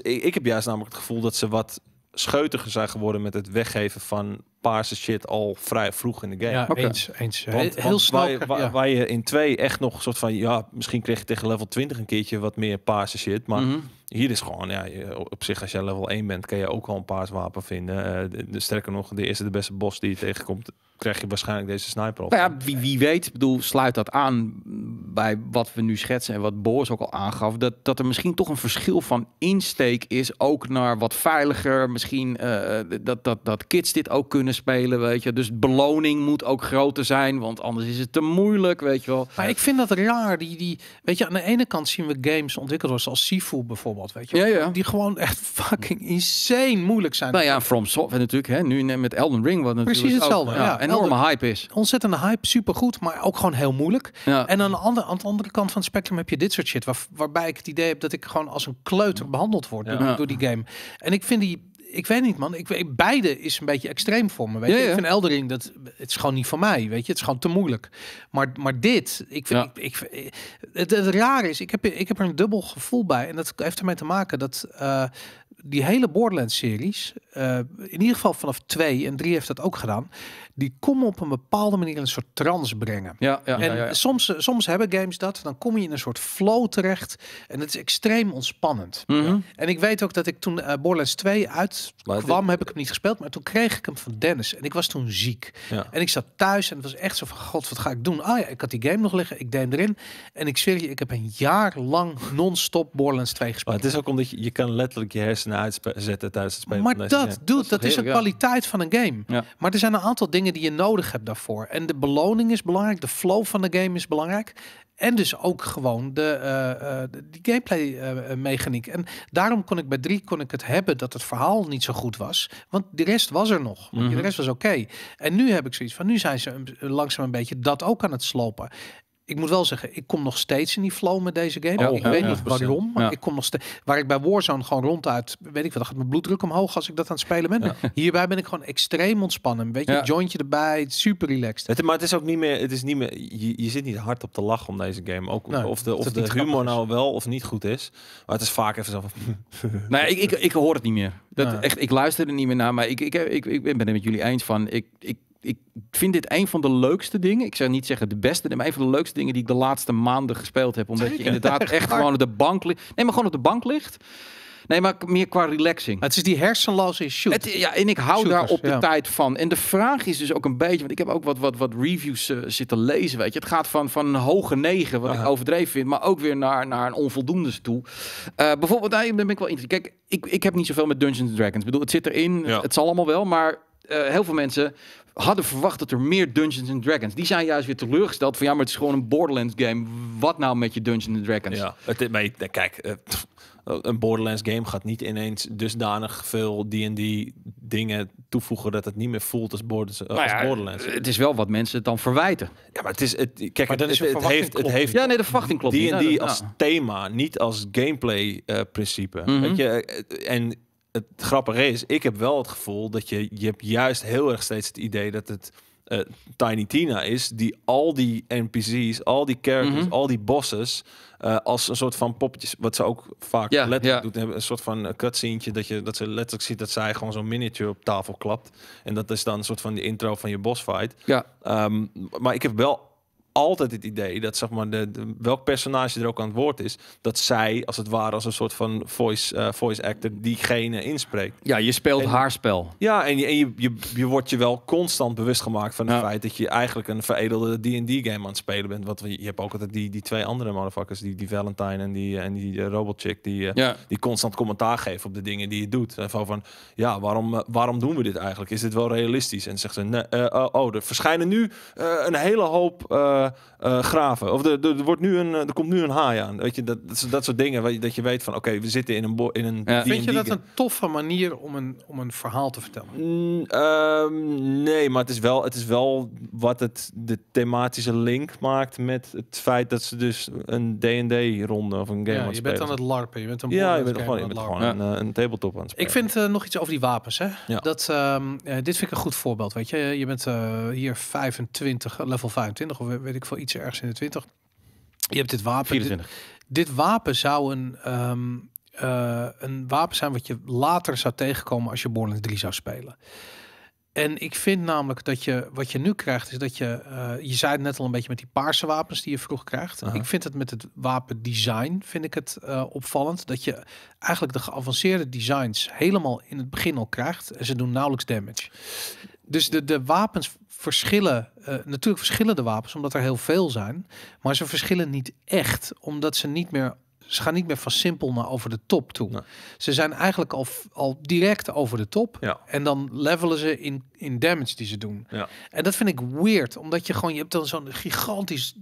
ik heb juist namelijk het gevoel dat ze wat scheutiger zijn geworden met het weggeven van paarse shit al vrij vroeg in de game. Ja, eens, eens. heel, snel. Waar je, waar, je in twee echt nog soort van, ja, misschien kreeg je tegen level 20 een keertje wat meer paarse shit, maar... Mhm. Hier is gewoon, ja, op zich als je level 1 bent, kan je ook al een paars wapen vinden. Eh, de, sterker nog, de eerste de beste bos die je tegenkomt, krijg je waarschijnlijk deze sniper op. Nou ja, wie, wie weet, bedoel, sluit dat aan bij wat we nu schetsen en wat Boris ook al aangaf, dat, dat er misschien toch een verschil van insteek is, ook naar wat veiliger, misschien eh, eh, dat, dat, dat kids dit ook kunnen spelen, weet je. Dus beloning moet ook groter zijn, want anders is het te moeilijk, weet je wel. Maar ik vind dat raar, die, die weet je, aan de ene kant zien we games ontwikkeld worden zoals Sifu bijvoorbeeld, weet je. Die gewoon echt fucking insane moeilijk zijn. Nou ja, From Software natuurlijk, hè. Nu met Elden Ring, wat natuurlijk Precies hetzelfde, ook, ja, ja. Enorme hype is. Ontzettende hype, supergoed, maar ook gewoon heel moeilijk. En aan de, andere, aan de andere kant van het spectrum heb je dit soort shit, waar, waarbij ik het idee heb dat ik gewoon als een kleuter behandeld word door die game. En ik vind die ik weet niet, man. Ik, weet, beide is een beetje extreem voor me. Weet je? Ja, Ik vind Eldering, dat, het is gewoon niet voor mij. Weet je? Het is gewoon te moeilijk. Maar, maar dit, ik vind, ik, het, het rare is, ik heb, ik heb er een dubbel gevoel bij. En dat heeft ermee te maken dat... Eh, die hele Borderlands-series, eh, in ieder geval vanaf 2 en 3 heeft dat ook gedaan, die komen op een bepaalde manier een soort trance brengen. Ja, ja, en ja, Soms, soms hebben games dat, dan kom je in een soort flow terecht en het is extreem ontspannend. Mhm. En ik weet ook dat ik toen uh, Borderlands 2 uitkwam, heb ik hem niet gespeeld, maar toen kreeg ik hem van Dennis en ik was toen ziek. En ik zat thuis en het was echt zo van, god, wat ga ik doen? Ah ja, ik had die game nog liggen, ik deed hem erin en ik zweer je, ik heb een jaar lang non-stop Borderlands 2 gespeeld. het is ook omdat je, je kan letterlijk je hersenen hersenen uitzetten tijdens het spelen. Maar dat, doet, dat, is de kwaliteit van een game. Maar er zijn een aantal dingen die je nodig hebt daarvoor. En de beloning is belangrijk, de flow van de game is belangrijk. En dus ook gewoon de, uh, gameplay eh, mechaniek. En daarom kon ik bij drie kon ik het hebben dat het verhaal niet zo goed was. Want de rest was er nog. Mm De mhm. rest was oké. En nu heb ik zoiets van, nu zijn ze langzaam een beetje dat ook aan het slopen ik moet wel zeggen, ik kom nog steeds in die flow met deze game. Oh, ik weet niet waarom, maar ik kom nog steeds... Waar ik bij Warzone gewoon ronduit, weet ik wat, dan gaat mijn bloeddruk omhoog als ik dat aan het spelen ben. Hierbij ben ik gewoon extreem ontspannen. Weet je, jointje erbij, super relaxed. Het, maar het is ook niet meer, het is niet meer je, je zit niet hard op de lachen om deze game. Ook of de, of de humor nou wel of niet goed is. Maar het is vaak even zo van... ik, ik, ik hoor het niet meer. Dat, echt, ik luister er niet meer naar, maar ik, ik, ik, ik ben het met jullie eens van... Ik, ik ik vind dit een van de leukste dingen. Ik zou niet zeggen de beste, maar een van de leukste dingen die ik de laatste maanden gespeeld heb. Omdat je inderdaad echt gewoon op de bank ligt. Nee, maar gewoon op de bank ligt. Nee, maar meer qua relaxing. het is die hersenloze shoot. ja, en ik hou daar op de tijd van. En de vraag is dus ook een beetje, want ik heb ook wat, wat, wat reviews eh, zitten lezen, weet je. Het gaat van, van een hoge negen, wat ik overdreven vind, maar ook weer naar, naar een onvoldoende toe. Eh, bijvoorbeeld, daar ben ik wel in. Kijk, ik, ik heb niet zoveel met Dungeons Dragons. Ik bedoel, het zit erin, het zal allemaal wel, maar eh, heel veel mensen hadden verwacht dat er meer Dungeons and Dragons. Die zijn juist weer teleurgesteld van ja, maar het is gewoon een Borderlands game. Wat nou met je Dungeons and Dragons? Ja, het, maar, kijk, eh, een Borderlands game gaat niet ineens dusdanig veel D&D dingen toevoegen dat het niet meer voelt als, nou Borderlands. Het is wel wat mensen het dan verwijten. Ja, maar het is het, kijk, maar dan is het, het heeft het heeft Ja, nee, de verwachting klopt. D&D die nou, als nou. thema, niet als gameplay eh, principe. Weet mhm. je, eh, en het grappige is, ik heb wel het gevoel dat je, je hebt juist heel erg steeds het idee dat het eh, Tiny Tina is, die al die NPC's, al die characters, mhm. al die bosses, eh, als een soort van poppetjes, wat ze ook vaak letterlijk doet, een soort van eh, cutscene dat, je, dat ze letterlijk ziet dat zij gewoon zo'n miniature op tafel klapt. En dat is dan een soort van de intro van je bossfight. Ja. Ehm, maar ik heb wel altijd het idee dat zeg maar, de, welk personage er ook aan het woord is, dat zij als het ware als een soort van voice, eh, voice actor diegene inspreekt. Ja, je speelt haar spel. Ja, en, je, en je, je, wordt je wel constant bewust gemaakt van het feit dat je eigenlijk een veredelde D&D game aan het spelen bent. Want je hebt ook altijd die, die twee andere motherfuckers, die, die Valentine en die, en die uh, eh, Chick, die, eh, ja. die constant commentaar geven op de dingen die je doet. En van, van ja, waarom, waarom doen we dit eigenlijk? Is dit wel realistisch? En zegt ze, oh, er verschijnen nu een hele hoop eh, eh, graven. Of er, er, wordt nu een, eh, er komt nu een haai aan. Weet je, dat, dat, soort dingen je, dat je weet van oké, we zitten in een... In een ja. Vind je dat een toffe manier om een, om een verhaal te vertellen? Mm, ehm, nee, maar het is, wel, het is wel wat het de thematische link maakt met het feit dat ze dus een D&D-ronde of een game ja, aan je bent aan het larpen. Je bent een ja, je bent gewoon, je bent gewoon een, een, tabletop aan het spelen. Ik vind nog iets over die wapens. Hè? Ja. Dat, ehm, dit vind ik een goed voorbeeld. Weet je, je bent hier 25, level 25 of weet ik veel, iets ergens in de 20. Je hebt dit wapen. 24. Dit, wapen zou een, ehm, eh, een wapen zijn wat je later zou tegenkomen als je Borland 3 zou spelen. En ik vind namelijk dat je wat je nu krijgt, is dat je. Eh, je zei het net al een beetje met die paarse wapens die je vroeg krijgt. Ik vind het met het design vind ik het eh, opvallend. Dat je eigenlijk de geavanceerde designs helemaal in het begin al krijgt. En ze doen nauwelijks damage dus de, de wapens verschillen. Eh, natuurlijk verschillen de wapens, omdat er heel veel zijn. Maar ze verschillen niet echt, omdat ze niet meer. Ze gaan niet meer van simpel naar over de top toe. Ze zijn eigenlijk al, al direct over de top. Ja. En dan levelen ze in, in damage die ze doen. Ja. En dat vind ik weird. Omdat je gewoon, je hebt dan zo'n gigantisch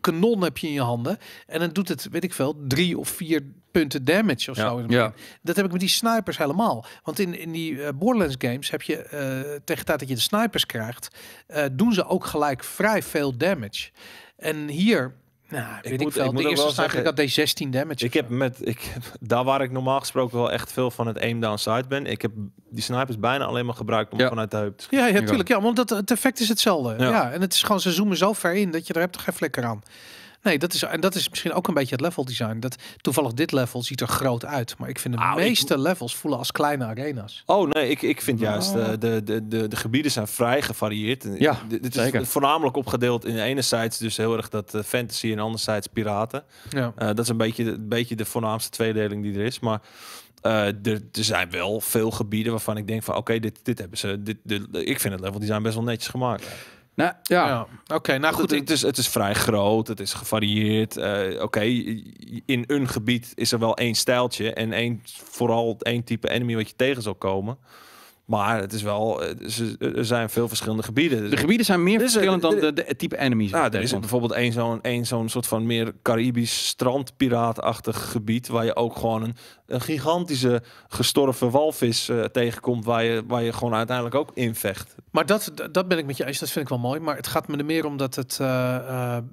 kanon heb je in je handen. En dan doet het, weet ik veel, drie of vier punten damage of ja, zo. Ja. Dat heb ik met die snipers helemaal. Want in, in die uh, Borderlands games heb je uh, tegen tijd dat je de snipers krijgt, eh, doen ze ook gelijk vrij veel damage. En hier. Nou, ik weet ik veel. de eerste eigenlijk dat deed 16 damage. Ik heb met, ik, heb, daar waar ik normaal gesproken wel echt veel van het aim down side ben, ik heb die snipers bijna alleen maar gebruikt om ja. vanuit de heup te Ja, ja, tuurlijk. Ja, want dat, het effect is hetzelfde. Ja. en het is gewoon, ze zoomen zo ver in dat je er hebt toch geen flikker aan. Nee, dat is, en dat is misschien ook een beetje het level design. Dat, toevallig dit level ziet er groot uit. Maar ik vind de nou, meeste levels voelen als kleine arena's. Oh nee, ik, ik vind juist, oh. eh, de, de, de, de gebieden zijn vrij gevarieerd. Ja, dit zeker. is voornamelijk opgedeeld in enerzijds dus heel erg dat eh, fantasy en anderzijds piraten. Ja. Eh, dat is een beetje, een beetje de voornaamste tweedeling die er is. Maar er, er, zijn wel veel gebieden waarvan ik denk van oké, dit, dit hebben ze. Dit, dit, ik vind het level design best wel netjes gemaakt. Nou, ja. Oké, nou goed. Het, is, het is vrij groot, het is gevarieerd. Eh, oké, in een gebied is er wel één stijltje en één, vooral één type enemy wat je tegen zal komen. Maar het is wel, er zijn veel verschillende gebieden. De gebieden zijn meer verschillend dan de, type enemies. Ja, er is bijvoorbeeld één zo'n één zo'n soort van meer Caribisch strandpiraatachtig gebied... waar je ook gewoon een, een gigantische gestorven walvis eh, tegenkomt... Waar je, waar je gewoon uiteindelijk ook invecht. Maar dat, dat ben ik met je eens, dat vind ik wel mooi. Maar het gaat me er meer om dat het, eh, eh, eh,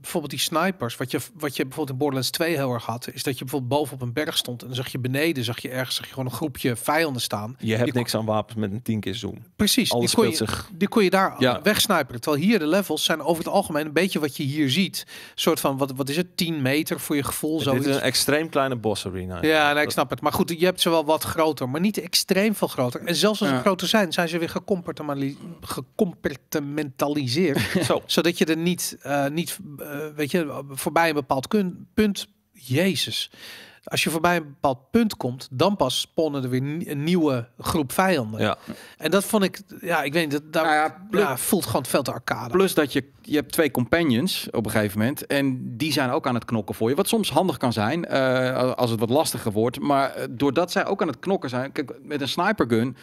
bijvoorbeeld die snipers, wat je, wat je bijvoorbeeld in Borderlands 2 heel erg had, is dat je bijvoorbeeld boven op een berg stond en dan zag je beneden, zag je ergens zag je gewoon een groepje vijanden staan. Je hebt niks aan wapens met een tien keer zoom. Precies, Alles die, kon je, zich... die kon je daar ja. wegsniperen. Terwijl hier de levels zijn over het algemeen een beetje wat je hier ziet. Een soort van, wat, wat is het, 10 meter voor je gevoel? Zo dit is een extreem kleine boss arena. Ja, ik snap het. Maar goed, je hebt ze wel wat groter, maar niet extreem veel groter. En zelfs als ze groter zijn, zijn ze weer gecompartimaliseerd gecompartimentaliseerd. Zo. Zodat je er niet, eh, niet eh, weet je, voorbij een bepaald punt. Jezus. Als je voorbij een bepaald punt komt, dan pas spawnen er weer een nieuwe groep vijanden. Ja. En dat vond ik, ja, ik weet dat dat nou ja, ja, voelt gewoon veel te arcade. Plus dat je, je hebt twee companions op een gegeven moment en die zijn ook aan het knokken voor je. Wat soms handig kan zijn eh, als het wat lastiger wordt, maar doordat zij ook aan het knokken zijn, kijk, met een snipergun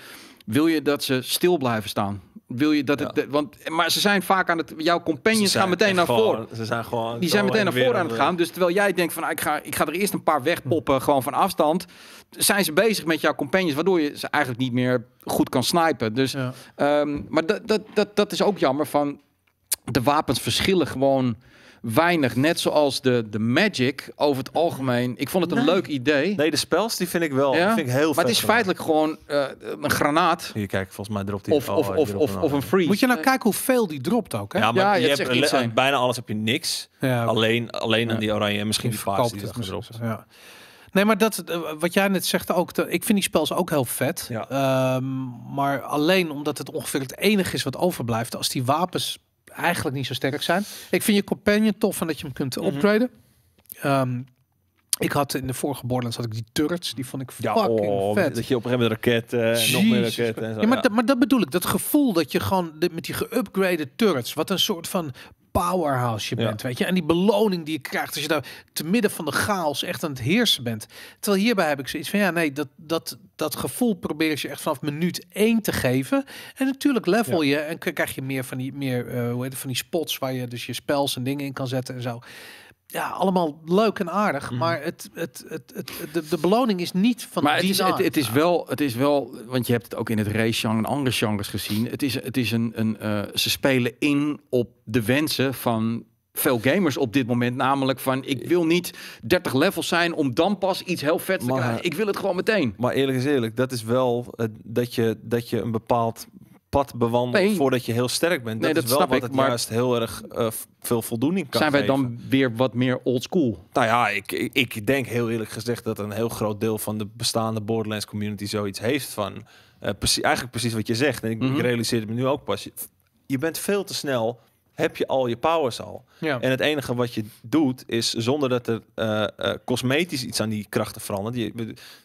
wil je dat ze stil blijven staan? Wil je dat het, want, maar ze zijn vaak aan het. Jouw companions gaan meteen naar voren. Ze zijn gewoon. Die zijn meteen naar voren aan het gaan. Eh. Dus terwijl jij denkt van ah, ik, ga, ik ga er eerst een paar wegpoppen, hm. gewoon van afstand. Zijn ze bezig met jouw companions, waardoor je ze eigenlijk niet meer goed kan snijpen. Dus, ehm, maar dat, dat, dat, dat is ook jammer van. De wapens verschillen gewoon weinig. Net zoals de, de Magic over het algemeen. Ik vond het een leuk idee. Nee, de spels die vind ik wel. Vind ik heel maar het is feitelijk gewoon eh, een granaat. Hier kijk, volgens mij dropt die of, oh, of, of, of, of, een freeze. Moet je nou kijken hoeveel die dropt ook. Hè? Ja, maar je, hebt bijna alles heb je niks. alleen alleen aan die oranje en misschien die paars die gedropt. Ja. Nee, maar dat, eh, wat jij net zegt ook, ik vind die spels ook heel vet. Ehm, maar alleen omdat het ongeveer het enige is wat overblijft. Als die wapens eigenlijk niet zo sterk zijn. Ik vind je companion tof van dat je hem kunt mhm. upgraden. Ehm, ik had in de vorige Borderlands had ik die turrets, die vond ik fucking oh, vet. Dat je op een gegeven moment raketten, nog meer raketten. En zo, ja, maar, maar, Dat, bedoel ik, dat gevoel dat je gewoon met die geupgrade turrets, wat een soort van powerhouse je bent, weet je. En die beloning die je krijgt als je daar te midden van de chaos echt aan het heersen bent. Terwijl hierbij heb ik zoiets van, ja nee, dat, dat, dat gevoel probeer je echt vanaf minuut één te geven. En natuurlijk level je en krijg je meer van die, meer, eh, hoe heet het, van die spots waar je dus je spels en dingen in kan zetten en zo ja, allemaal leuk en aardig. Mhm. Maar het, het, het, het, de, de beloning is niet van maar die het is, het, het, is wel, het is wel, want je hebt het ook in het race en andere genres gezien. Het is, het is een, een eh, ze spelen in op de wensen van veel gamers op dit moment. Namelijk van, ik wil niet 30 levels zijn om dan pas iets heel vet te maar, krijgen. Ik wil het gewoon meteen. Maar eerlijk is eerlijk, dat is wel eh, dat, je, dat je een bepaald pad bewandelen voordat je heel sterk bent. dat, is wel wat ik, het juist heel erg eh, veel voldoening kan Zijn wij dan weer wat meer old school? Nou ja, ik, ik denk heel eerlijk gezegd dat een heel groot deel van de bestaande Borderlands community zoiets heeft van... Eh, precies, eigenlijk precies wat je zegt. En ik, mhm. realiseer het me nu ook pas. je bent veel te snel heb je al je powers al. Ja. En het enige wat je doet is zonder dat er uh, cosmetisch iets aan die krachten verandert. Die,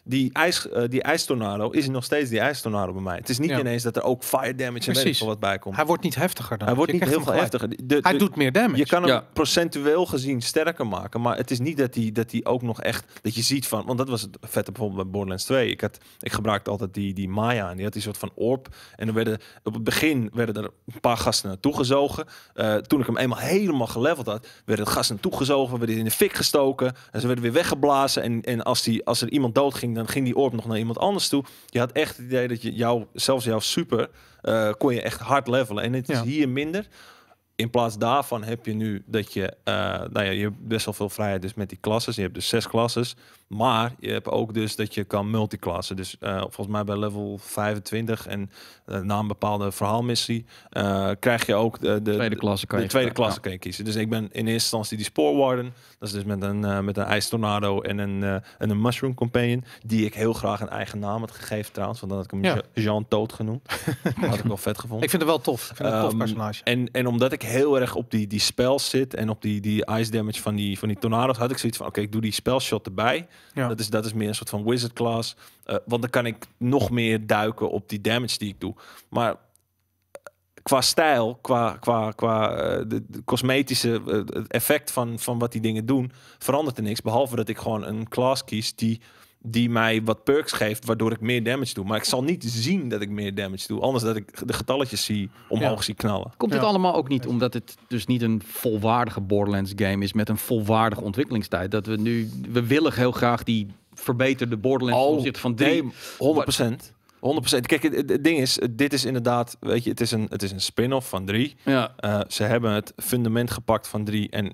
die, ijs, eh, die ijs ijstornado is nog steeds die tornado bij mij. Het is niet ineens dat er ook fire damage en en weet wat bij komt. Hij wordt niet heftiger dan. Hij wordt niet heel veel heftiger. De, hij doet meer damage. Je kan hem ja. procentueel gezien sterker maken, maar het is niet dat hij dat die ook nog echt dat je ziet van. Want dat was het vette bijvoorbeeld bij Borderlands 2. Ik, had, ik gebruikte altijd die, die Maya en die had die soort van orb. En dan werden op het begin werden er een paar gasten naartoe gezogen. Eh, toen ik hem eenmaal helemaal geleveld had, werd het gas naartoe gezogen, werd het in de fik gestoken en ze werden weer weggeblazen. En, en als, die, als er iemand doodging, dan ging die orb nog naar iemand anders toe. Je had echt het idee dat je jou, zelfs jouw super, eh, kon je echt hard levelen. En het is hier minder. In plaats daarvan heb je nu dat je, eh, nou ja, je hebt best wel veel vrijheid dus met die klassen. Je hebt dus zes klassen. Maar je hebt ook dus dat je kan multiclassen. Dus eh, volgens mij bij level 25 en eh, na een bepaalde verhaalmissie eh, krijg je ook de, tweede klasse kan, de je, tweede klasse kan je kiezen. Dus ik ben in eerste instantie die spoorwarden. Dat is dus met een, met een ijstornado en een, en een mushroom companion. Die ik heel graag een eigen naam had gegeven trouwens. Want dan had ik hem Jean Toot genoemd. dat had ik wel vet gevonden. Ik vind het wel tof. Ik vind het tof ehm, personage. En, en omdat ik heel erg op die, die spells zit en op die, die ice damage van die, van die tornado's had ik zoiets van oké, ik doe die spelshot erbij. Ja. Dat, is, dat is meer een soort van wizard class. Eh, want dan kan ik nog meer duiken op die damage die ik doe. Maar eh, qua stijl, qua, qua, qua eh, de, cosmetische effect van, van wat die dingen doen, verandert er niks. Behalve dat ik gewoon een class kies die die mij wat perks geeft, waardoor ik meer damage doe. Maar ik zal niet zien dat ik meer damage doe. Anders dat ik de getalletjes zie omhoog zie knallen. Komt het allemaal ook niet omdat het dus niet een volwaardige Borderlands game is met een volwaardige ontwikkelingstijd. Dat we nu, we willen heel graag die verbeterde Borderlands oh, van 3. 100 100%. Kijk, het, ding is, dit is inderdaad, weet je, het is een, het is een spin-off van 3. Ja. Eh, ze hebben het fundament gepakt van 3. En eh,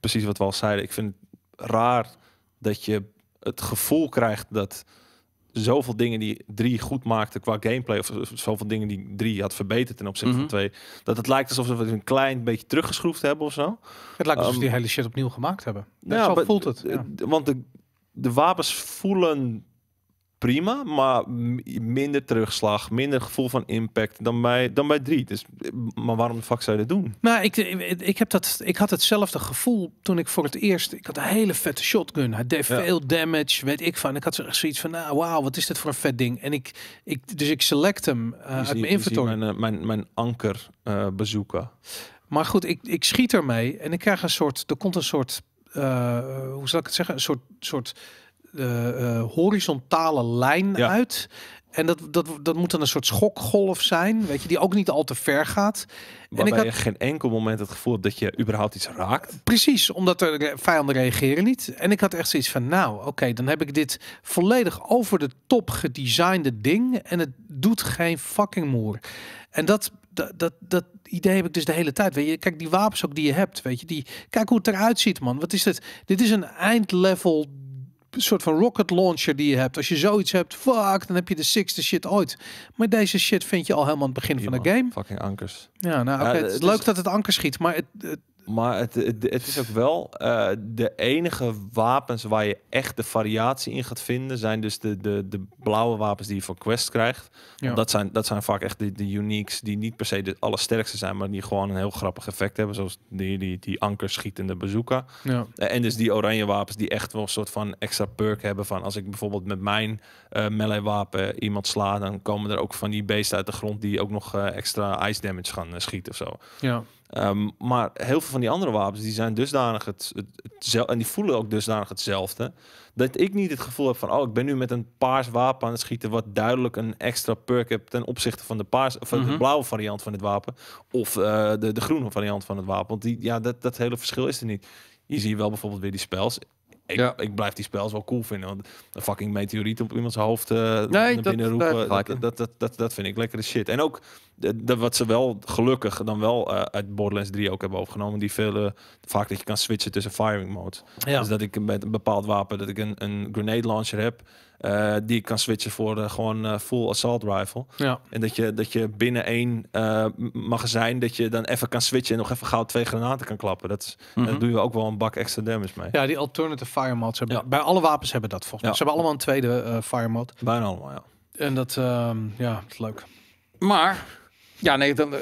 precies wat we al zeiden, ik vind het raar dat je het gevoel krijgt dat zoveel dingen die 3 goed maakte qua gameplay, of zoveel dingen die 3 had verbeterd ten opzichte van 2. Mhm. dat het lijkt alsof we het een klein beetje teruggeschroefd hebben of zo. Het lijkt alsof um, die hele shit opnieuw gemaakt hebben. Ja, nou, zo voelt het. Eh, want de wapens voelen prima, maar minder terugslag, minder gevoel van impact dan bij, dan bij drie. Dus, maar waarom de fuck zou je dat doen? Maar nou, ik, ik, heb dat, ik had hetzelfde gevoel toen ik voor het eerst, ik had een hele vette shotgun. Hij deed veel damage, weet ik van. Ik had zoiets van, nou wauw, wat is dit voor een vet ding? En ik, ik dus ik select hem uh, uit mijn inventory. Mijn, eh, mijn, mijn anker eh, bezoeken. Maar goed, ik, ik schiet ermee en ik krijg een soort, er komt een soort, hoe zal ik het zeggen, een soort, soort uh, horizontale lijn uit. En dat, dat, dat moet dan een soort schokgolf zijn, weet je, die ook niet al te ver gaat. en ik had... je geen enkel moment het gevoel dat je überhaupt iets raakt. Precies, omdat er vijanden reageren niet. En ik had echt zoiets van, nou, oké, dan heb ik dit volledig over de top gedesignde ding en het doet geen fucking moer. En dat, dat, dat, dat idee heb ik dus de hele tijd. Weet je, kijk die wapens ook die je hebt, weet je, die, kijk hoe het eruit ziet, man. Wat is dit? Dit is een eindlevel soort van rocket launcher die je hebt. Als je zoiets hebt, fuck, dan heb je de sixte shit ooit. Maar deze shit vind je al helemaal aan het begin van de game. Fucking ankers. Ja, nou, het, is leuk dat het anker schiet, maar het maar het, het, is ook wel eh, de enige wapens waar je echt de variatie in gaat vinden, zijn dus de, de, de blauwe wapens die je voor quest krijgt. Dat, zijn, dat zijn vaak echt de, uniques die niet per se de allersterkste zijn, maar die gewoon een heel grappig effect hebben. Zoals die, die, die ankerschietende bazooka. Ja. Eh, en dus die oranje wapens die echt wel een soort van extra perk hebben van als ik bijvoorbeeld met mijn eh, melee wapen iemand sla, dan komen er ook van die beesten uit de grond die ook nog extra ice damage gaan schieten of zo. Ja. Ehm, maar heel veel van die andere wapens die zijn dusdanig het, het, en die voelen ook dusdanig hetzelfde. Dat ik niet het gevoel heb van oh, ik ben nu met een paars wapen aan het schieten, wat duidelijk een extra perk heb ten opzichte van de paars of de mhm. blauwe variant van het wapen. Of eh, de, de groene variant van het wapen. Want die, ja, dat, dat hele verschil is er niet. Je ziet wel bijvoorbeeld weer die spels ik, ja. ik blijf die spels wel cool vinden. Want een fucking meteoriet op iemands hoofd uh, nee, dat, binnen roepen, eh, dat, dat, dat, dat, vind ik lekkere shit. En ook wat ze wel gelukkig dan wel eh, uit Borderlands 3 ook hebben overgenomen. Die vele, vaak dat je kan switchen tussen firing modes. Ja. Dus dat ik met een bepaald wapen, dat ik een, een grenade launcher heb. Eh, die ik kan switchen voor eh, gewoon eh, full assault rifle. Ja. En dat je, dat je binnen één magazijn, dat je dan even kan switchen en nog even gauw twee granaten kan klappen. Dat is, mm doe je ook wel een bak extra damage mee. Ja, die alternative fire mods hebben bij alle wapens hebben dat volgens mij. Ze hebben allemaal een tweede fire mod. Bijna allemaal, ja. En dat, ehm, ja, is leuk. Maar, ja, nee, dan,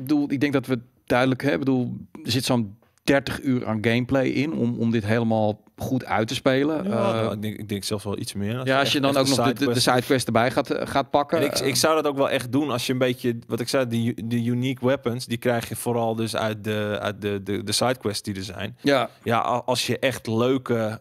bedoel, ik denk dat we duidelijk hebben. bedoel, er zit zo'n 30 uur aan gameplay in om, om dit helemaal goed uit te spelen. Nou, eh, ik, denk, ik zelfs wel iets meer. Als ja, als je dan ook nog de, de sidequest erbij gaat, eh, gaat pakken. Ik, eh. ik, zou dat ook wel echt doen als je een beetje, wat ik zei, de, unique weapons, die krijg je vooral dus uit de, uit de, de, de sidequests die er zijn. Ja. ja, als je echt leuke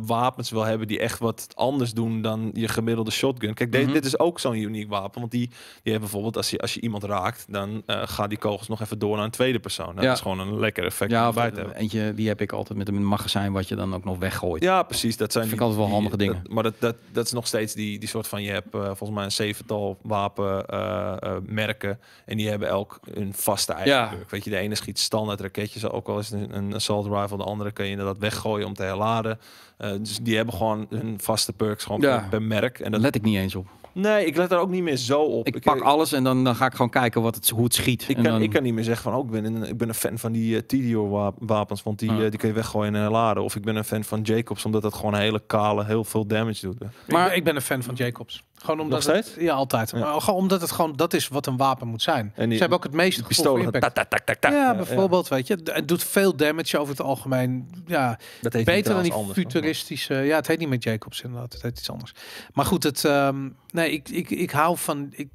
wapens wil hebben die echt wat anders doen dan je gemiddelde shotgun. Kijk, mm dit is ook zo'n uniek wapen, want die, die hebben bijvoorbeeld, als je, als je iemand raakt, dan uh, gaan die kogels nog even door naar een tweede persoon. Nou, dat ja. is gewoon een lekker effect. Ja, of, eentje, die heb ik altijd met een magazijn wat je dan ook nog Weggooien. Ja, precies. Dat zijn dat vind altijd wel handige dingen. maar dat, dat, dat is nog steeds die, die soort van... Je hebt eh, volgens mij een zevental wapenmerken. Eh, eh, uh, en die hebben elk een vaste eigen ja. Weet je, de ene schiet standaard raketjes. Ook al is een, een assault rifle. De andere kun je inderdaad weggooien om te herladen. dus die hebben gewoon hun vaste perks gewoon per merk. En dat let ik niet eens op. Nee, ik let daar ook niet meer zo op. Ik, pak alles en dan, dan ga ik gewoon kijken wat het, hoe het schiet. Ik, kan, ik kan niet meer zeggen van, oh, ik ben een, ik ben een fan van die eh, Tidio-wapens, want die, eh, die kun je weggooien en laden. Of ik ben een fan van Jacobs, omdat dat gewoon hele kale, heel veel damage doet. Maar ik ben een fan van Jacobs. Gewoon omdat het, ja, altijd. Maar gewoon omdat het gewoon dat is wat een wapen moet zijn. En Ze hebben ook het meeste pistolen. Impact. ja, bijvoorbeeld, weet je, het doet veel damage over het algemeen. Ja, dat beter dan die futuristische. Ja, het heet niet met Jacobs inderdaad. Het heet iets anders. Maar goed, het. Ehm, nee, ik, ik, ik hou van. Ik,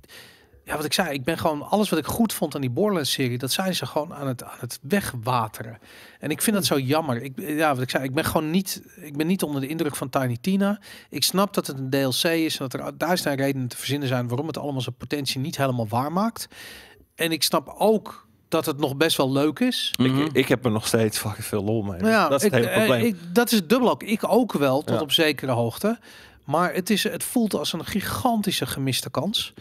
ja, wat ik zei, ik ben gewoon alles wat ik goed vond aan die Borderlands-serie, dat zijn ze gewoon aan het, aan het wegwateren. En ik vind dat zo hmm. jammer. Ik, ja, wat ik zei, ik ben gewoon niet, ik ben niet onder de indruk van Tiny Tina. Ik snap dat het een DLC is en dat er duizend redenen te verzinnen zijn waarom het allemaal zijn potentie niet helemaal waar maakt. En ik snap ook dat het nog best wel leuk is. ik, mhm. ik, heb er nog steeds fucking veel lol mee. Nou ja, dat is ik, het hele eh, probleem. Ik, dat is dubbel ook. Ik ook wel, tot op zekere hoogte. Maar het, is, het voelt als een gigantische gemiste kans.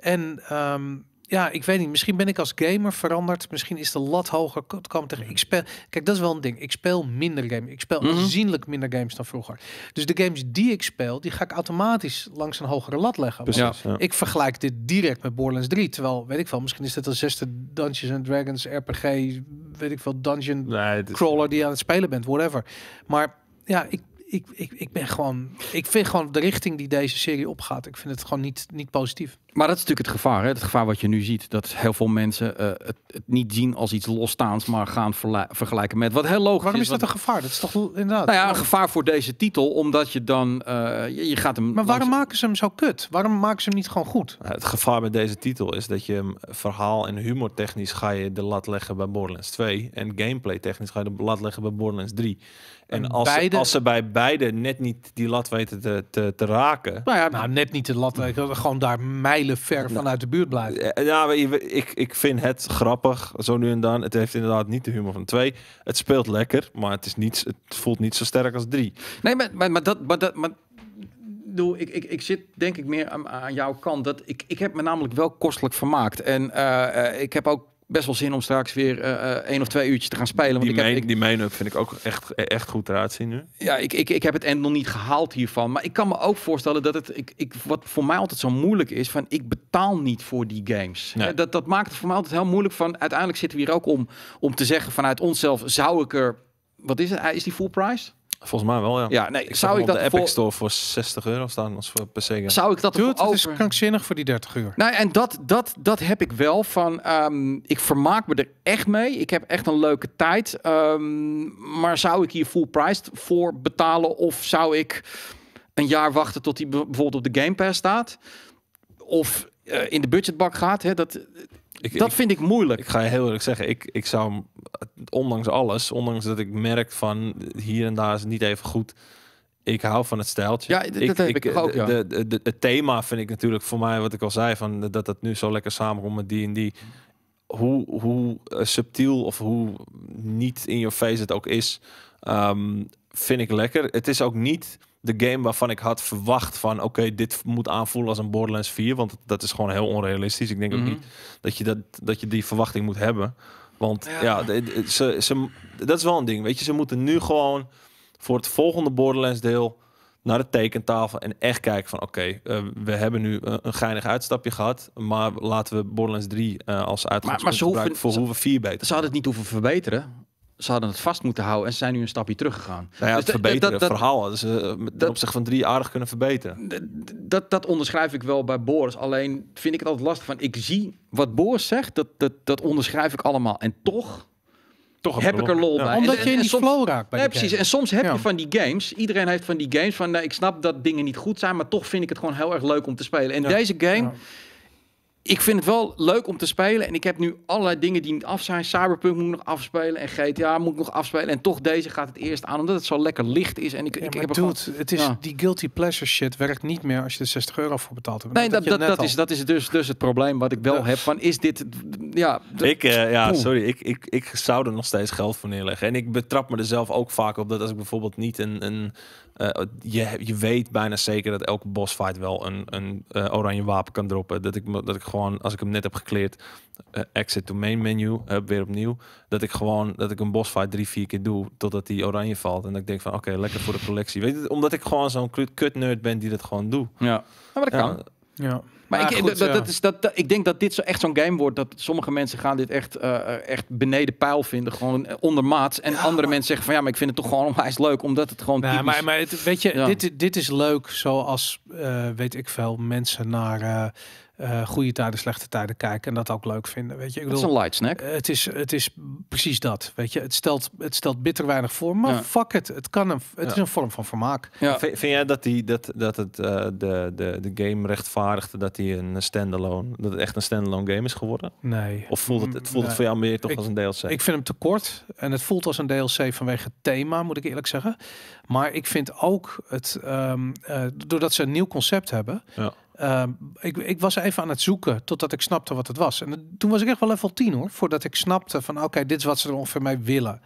En ehm, ja, ik weet niet. Misschien ben ik als gamer veranderd. Misschien is de lat hoger. Het kwam tegen. Ik speel. Kijk, dat is wel een ding. Ik speel minder games. Ik speel mhm. aanzienlijk minder games dan vroeger. Dus de games die ik speel, die ga ik automatisch langs een hogere lat leggen. ja. Ik vergelijk dit direct met Borderlands 3. Terwijl, weet ik wel, misschien is dit de zesde Dungeons and Dragons RPG, weet ik veel, dungeon crawler die je aan het spelen bent, whatever. Maar ja, ik ik, ik, ik ben gewoon. Ik vind gewoon de richting die deze serie opgaat. Ik vind het gewoon niet, niet positief. Maar dat is natuurlijk het gevaar. Hè? Het gevaar wat je nu ziet. Dat heel veel mensen eh, het, niet zien als iets losstaands. Maar gaan vergelijken met wat heel logisch is. Waarom is, dat een gevaar? Dat is toch inderdaad. Nou ja, een gevaar voor deze titel. Omdat je dan. Eh, je, gaat hem. Maar waarom maken ze hem zo kut? Waarom maken ze hem niet gewoon goed? Nou, het gevaar met deze titel is dat je hem eh, verhaal en humor technisch ga je de lat leggen bij Borderlands 2. En gameplay technisch ga je de lat leggen bij Borderlands 3. En, als, als ze bij beide net niet die lat weten te, te, te raken. Nou ja, nou, net niet de lat, eh, gewoon daar mijlen ver nou, vanuit de buurt blijven. Eh, eh, ja, ik, ik vind het grappig, zo nu en dan. Het heeft inderdaad niet de humor van twee. Het speelt lekker, maar het, is niet, het voelt niet zo sterk als drie. Nee, maar, maar, maar dat... Maar dat maar Doe, ik, ik, ik zit denk ik meer aan, aan, jouw kant. Dat ik, ik heb me namelijk wel kostelijk vermaakt. En ik heb ook best wel zin om straks weer uh, één of twee uurtjes te gaan spelen. Want die, ik ik, die main vind ik ook echt, echt goed eruit zien nu. Ja, ik, ik, ik heb het end nog niet gehaald hiervan. Maar ik kan me ook voorstellen dat het... Ik, ik, wat voor mij altijd zo moeilijk is, van ik betaal niet voor die games. Eh, dat, dat maakt het voor mij altijd heel moeilijk van... Uiteindelijk zitten we hier ook om, om te zeggen vanuit onszelf... zou ik er... Wat is het? Is die full price? Volgens mij wel, ja. ja nee, zou ik dat de Epic Store voor 60 euro staan als voor per se. Zou ik dat Dude, over... is krankzinnig voor die 30 euro. Nee en dat, dat, dat heb ik wel van. Ehm, ik vermaak me er echt mee. Ik heb echt een leuke tijd. Ehm, maar zou ik hier full price voor betalen? Of zou ik een jaar wachten tot die bijvoorbeeld op de Game Pass staat? Of eh, in de budgetbak gaat? Hè? Dat, dat vind ik moeilijk. Ik ga je heel eerlijk zeggen, ik, ik zou, ondanks alles, ondanks dat ik merk van hier en daar is het niet even goed. Ik hou van het stijltje. Ja, dat ik, heb ik, ook, ja. de, de, het thema vind ik natuurlijk voor mij, wat ik al zei, van dat dat nu zo lekker samenkomt met die en die. Hoe, hoe eh, subtiel of hoe niet in your face het ook is, ehm, vind ik lekker. Het is ook niet de game waarvan ik had verwacht van oké, dit moet aanvoelen als een Borderlands 4. Want dat is gewoon heel onrealistisch. Ik denk ook mhm. niet dat je, dat, dat je die verwachting moet hebben. Want ja, ze, ze, dat is wel een ding. Weet je, ze moeten nu gewoon voor het volgende Borderlands deel naar de tekentafel en echt kijken van oké, eh, we hebben nu een geinig uitstapje gehad, maar laten we Borderlands 3 eh, als uitgangspunt gebruiken voor hoe we 4 beter. Ze het niet hoeven verbeteren ze hadden het vast moeten houden en ze zijn nu een stapje teruggegaan. Nou ja, het dus verbeteren, dat, verhaal hadden eh, ze ten opzichte van drie aardig kunnen verbeteren. Dat, dat onderschrijf ik wel bij Boris. Alleen vind ik het altijd lastig van, ik zie wat Boris zegt, dat, dat, dat onderschrijf ik allemaal. En toch toch heb ik er lol bij. Omdat je in die flow raakt bij precies. En soms heb je van die games, iedereen heeft van die games van, ik snap dat dingen niet goed zijn, maar toch vind ik het gewoon heel erg leuk om te spelen. En deze game ik vind het wel leuk om te spelen. En ik heb nu allerlei dingen die niet af zijn. Cyberpunk moet ik nog afspelen. En GTA moet ik nog afspelen. En toch deze gaat het eerst aan. Omdat het zo lekker licht is. En ik, ik, ik heb het. gewoon, het is Die guilty pleasure shit werkt niet meer als je er 60 euro voor betaald hebt. Nee, dat, dat, dat, dat is, dat is dus, dus het probleem wat ik wel heb. Van is dit... Ja, ik, eh, ja sorry. Ik, ik, ik zou er nog steeds geld voor neerleggen. En ik betrap me er zelf ook vaak op dat als ik bijvoorbeeld niet een, een eh, je, je weet bijna zeker dat elke bossfight wel een, een eh, oranje wapen kan droppen. Dat ik, dat ik gewoon, als ik hem net heb gekleerd, eh, exit to main menu, weer opnieuw. Dat ik gewoon, dat ik een bossfight drie, vier keer doe totdat die oranje valt. En dat ik denk van, oké, lekker voor de collectie. Weet je, omdat ik gewoon zo'n kut nerd ben die dat gewoon doet. Ja, maar dat kan. ja. Maar, ik, dat, dat is, dat, ik denk dat dit zo echt zo'n game wordt dat sommige mensen gaan dit echt, eh, eh, echt beneden pijl vinden. Gewoon ondermaats. En andere mensen zeggen van ja, maar ik vind het toch gewoon onwijs leuk. Omdat het gewoon. Typisch... maar, maar weet je, dit, dit is leuk zoals eh, weet ik veel mensen naar. Eh, goede tijden, slechte tijden kijken en dat ook leuk vinden. Weet je, ik is een light snack. Eh, het, is, het is precies dat. Weet je, het stelt, het stelt bitter weinig voor, maar fuck het. Het, kan een, het is een vorm van vermaak. Ja. Vind, jij dat, die, dat, dat het, eh, de, de, de game rechtvaardigde dat hij een standalone, dat het echt een standalone game is geworden? Nee. Of voelt het, het, voelt het voor jou meer toch als een DLC? Ik vind hem te kort en het voelt als een DLC vanwege het thema, moet ik eerlijk zeggen. Maar ik vind ook het, ehm, doordat ze een nieuw concept hebben. Ja Ehm, ik, ik, was even aan het zoeken totdat ik snapte wat het was. En toen was ik echt wel level 10 hoor, voordat ik snapte van oké, dit is wat ze er voor mij willen.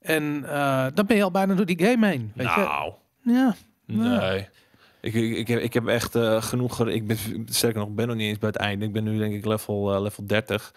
En uh, dan ben je al bijna door die game heen. Weet nou. Ja. Nee. Ik, ik, heb, ik heb echt eh, genoeg. Ik ben sterker nog, ben nog niet eens bij het einde. Ik ben nu denk ik level, eh, level 30.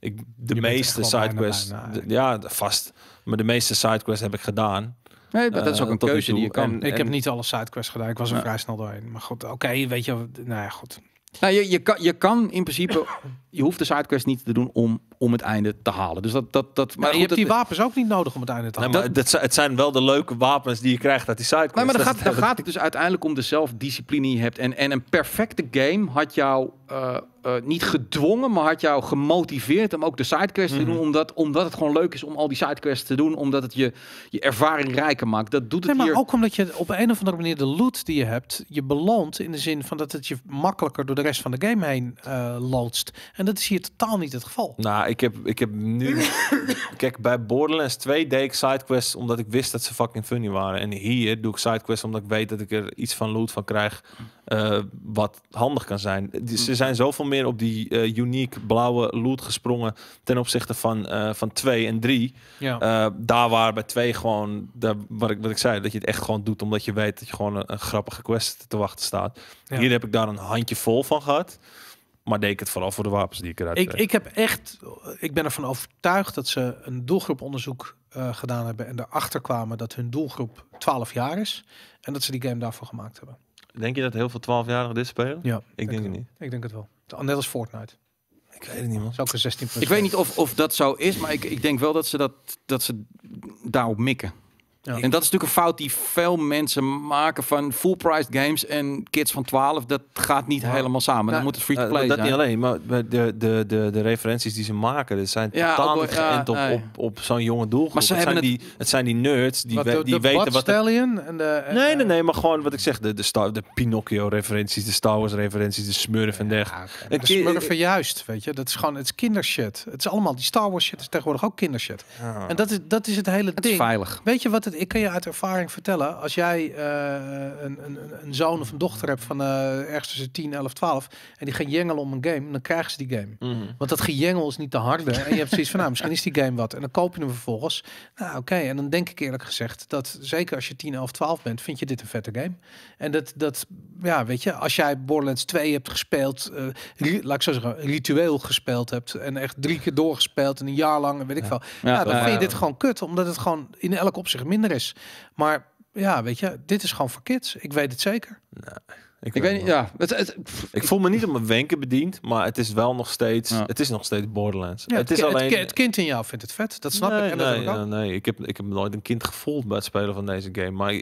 Ik, de je meeste sidequests. Ja, vast. Maar de meeste sidequests heb ik gedaan. Nee, dat is ook eh, een keuze die je kan. ik heb niet alle sidequests gedaan. Ik was er vrij snel doorheen. Maar goed, oké, weet je, nou ja, goed. Nou, je, je, kan, je kan in principe je hoeft de sidequest niet te doen om, om het einde te halen. Dus dat, dat, dat, maar je hebt die wapens ook niet nodig om het einde te halen. maar dat, het zijn wel de leuke wapens die je krijgt uit die sidequest. Nee, maar dan, gaat, dan gaat het dus uiteindelijk om de zelfdiscipline die je hebt. En, en een perfecte game had jou eh, eh, niet gedwongen, maar had jou gemotiveerd om ook de sidequest's te doen. Mhm. Omdat, omdat het gewoon leuk is om al die sidequests te doen. Omdat het je, je ervaring rijker maakt. Dat doet het nee, maar ook omdat je op een of andere manier de loot die je hebt, je beloont. In de zin van dat het je makkelijker door de rest van de game heen uh, loodst. En dat is hier totaal niet het geval. Nou, ik heb, ik heb nu... Kijk, bij Borderlands 2 deed ik sidequests omdat ik wist dat ze fucking funny waren. En hier doe ik sidequests omdat ik weet dat ik er iets van loot van krijg eh, wat handig kan zijn. Ze mm. zijn zoveel meer op die uh, eh, unieke blauwe loot gesprongen ten opzichte van, uh, van 2 en 3. Ja. daar waar bij 2 gewoon, daar, wat, ik, wat ik zei, dat je het echt gewoon doet omdat je weet dat je gewoon een, grappige quest te wachten staat. Hier heb ik daar een handje vol van gehad. Maar deed ik het vooral voor de wapens die ik eruit ik, Ik heb echt, ik ben ervan overtuigd dat ze een doelgroeponderzoek uh, gedaan hebben en erachter kwamen dat hun doelgroep 12 jaar is en dat ze die game daarvoor gemaakt hebben. Denk je dat heel veel 12-jarigen dit spelen? Ja. Ik denk, het niet. Ik denk het wel. Net als Fortnite. Ik weet het niet, man. 16 Ik weet niet of, of dat zo is, maar ik, ik denk wel dat ze, dat, dat ze daarop mikken. En dat is natuurlijk een fout die veel mensen maken van full-priced games en kids van 12. Dat gaat niet helemaal samen. Dan moet het free-to-play eh, uh, Dat niet alleen, maar de, de, de, de referenties die ze maken, dat zijn totaal op, op, op zo'n jonge doelgroep. Maar ze het, zijn het... die, het zijn die nerds die, die weten wat... Stallion en de, nee, nee, nee, maar gewoon wat ik zeg. De, de, Star, de Pinocchio-referenties, de Star Wars-referenties, de Smurf en dergelijke. Ja, de Smurf juist, weet je. Dat is gewoon, het is kindershit. Het is allemaal, die Star Wars-shit is tegenwoordig ook kindershit. En dat is, dat is het hele het ding. Is veilig. Weet je wat het ik kan je uit ervaring vertellen, als jij eh, een, een, een, zoon of een dochter hebt van eh, ergens tussen 10, 11, 12 en die gaan jengelen om een game, dan krijgen ze die game. Mhm. Want dat gejengel is niet te harde. en je hebt zoiets van, nou, misschien is die game wat. En dan koop je hem vervolgens. Nou, oké. En dan denk ik eerlijk gezegd dat zeker als je 10, 11, 12 bent, vind je dit een vette game. En dat, dat ja, weet je, als jij Borderlands 2 hebt gespeeld, uh, laat ik zo zeggen, ritueel gespeeld hebt en echt drie keer doorgespeeld en een jaar lang, weet ik veel. Ja, nou, dan vind je dit gewoon kut, omdat het gewoon in elk opzicht minder is. Maar ja, weet je, dit is gewoon voor kids. Ik weet het zeker. Nou, ik, ik weet niet, ja. Het, ik voel me niet op mijn wenken bediend, maar het is wel nog steeds, het is nog steeds Borderlands. het, is alleen... het, kind in jou vindt het vet, dat snap ik. En nee, nee, ik heb, ik heb nooit een kind gevoeld bij het spelen van deze game, maar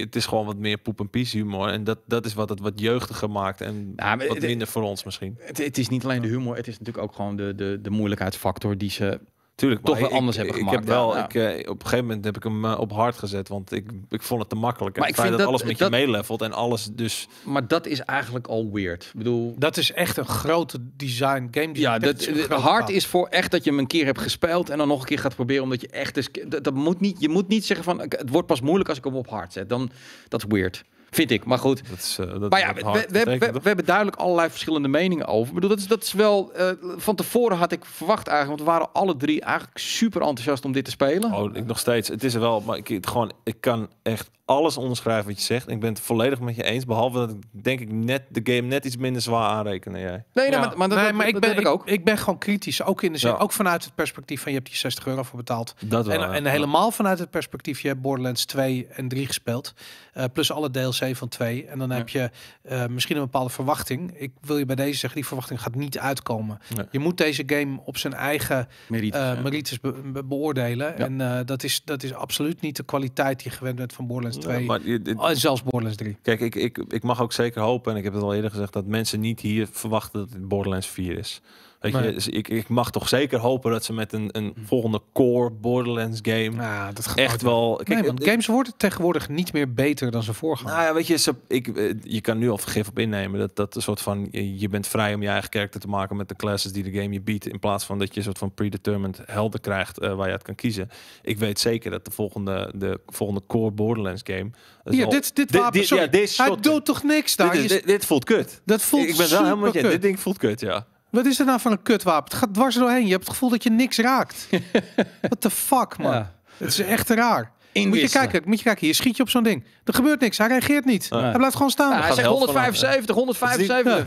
het is gewoon wat meer poep en pies humor en dat, dat is wat het wat jeugdiger maakt en wat minder voor ons misschien. Het, is niet alleen de humor, het is natuurlijk ook gewoon de, de, de moeilijkheidsfactor die ze Tuurlijk, toch wel anders ik, hebben gemaakt. Ik heb eh, wel, op een gegeven moment heb ik hem eh, op hard gezet, want ik, ik vond het te makkelijk. Maar en ik vind dat, alles met dat, je meelevelt en alles dus... Maar dat is eigenlijk al weird. bedoel... Dat is echt een grote design, game Ja, dat, hard is voor echt dat je hem een keer hebt gespeeld en dan nog een keer gaat proberen, omdat je echt... Is, dat, dat moet niet, je moet niet zeggen van, het wordt pas moeilijk als ik hem op hard zet. Dan, dat is weird. Vind ik, maar goed. Dat is, eh, dat, maar we, we, hebben duidelijk allerlei verschillende meningen over. Ik bedoel, dat is, dat is wel... Eh, van tevoren had ik verwacht eigenlijk, want we waren alle drie eigenlijk super enthousiast om dit te spelen. Oh, ik nog steeds. Het is er wel, maar ik, het gewoon, ik kan echt alles onderschrijven wat je zegt. Ik ben het volledig met je eens. Behalve dat ik denk ik net de game net iets minder zwaar aanreken dan jij. Nee, maar, maar, dat, maar ik ben, ik ook. Ik ben gewoon kritisch. Ook in de zin, ook vanuit het perspectief van je hebt die 60 euro voor betaald. Dat en, en, helemaal vanuit het perspectief, je hebt Borderlands 2 en 3 gespeeld. Eh, plus alle DLC van 2. En dan heb je eh, misschien een bepaalde verwachting. Ik wil je bij deze zeggen, die verwachting gaat niet uitkomen. Je moet deze game op zijn eigen merites, eh, merites beoordelen. En dat, is, dat is absoluut niet de kwaliteit die gewend bent van Borderlands maar, oh, zelfs Borderlands 3. Kijk, ik, ik, ik mag ook zeker hopen, en ik heb het al eerder gezegd, dat mensen niet hier verwachten dat het Borderlands 4 is. Weet ik, ik mag toch zeker hopen dat ze met een, een mm. volgende core Borderlands game ja, dat echt wel... Kijk, nee, want games worden tegenwoordig niet meer beter dan ze voorgaan. Nou ja, weet je, ik, eh, je kan nu al vergif op innemen. Dat, dat een soort van, je bent vrij om je eigen karakter te maken met de classes die de game je biedt. In plaats van dat je een soort van predetermined helden krijgt eh, waar je uit kan kiezen. Ik weet zeker dat de volgende, de volgende core Borderlands game... Ja, dit, dit, ja, dit doet toch niks Dit, dit, voelt kut. Dat voelt ik ben wel helemaal, kut. dit ding voelt kut, ja. Wat is er nou van een kutwapen? Het gaat dwars doorheen. Je hebt het gevoel dat je niks raakt. What the fuck, man? Het is echt raar. Moet je, kijken, moet je kijken, hier schiet je op zo'n ding. Er gebeurt niks, hij reageert niet. Hij blijft gewoon staan. hij zegt 175, 175.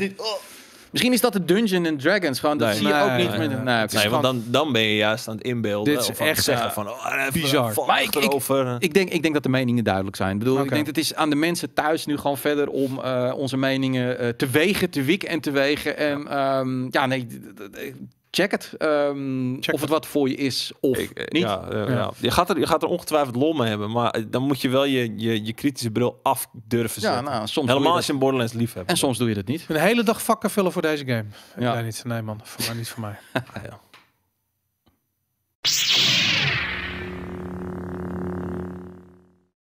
Misschien is dat de Dungeon and Dragons gewoon. Dat zie je ook niet meer. Nee, nee want dan, dan ben je juist aan het inbeelden. Dit is of echt zeggen van oh, bizar. Maar ik, ik, denk, ik denk dat de meningen duidelijk zijn. Ik bedoel, ik denk dat het is aan de mensen thuis nu gewoon verder om eh, onze meningen eh, te wegen, te wikken en te wegen. En ehm, ja nee check het. Ehm, of het wat voor je is of eh, niet. Ja, ja, Je, gaat er, je gaat er ongetwijfeld lol mee hebben, maar eh, dan moet je wel je, je, je kritische bril af durven zetten. Nou, soms Helemaal als je een Borderlands lief hebt. En soms doe je dat niet. Een hele dag vakken vullen voor deze game. Ja. Nee, niet. nee man, voor mij niet voor mij. ah,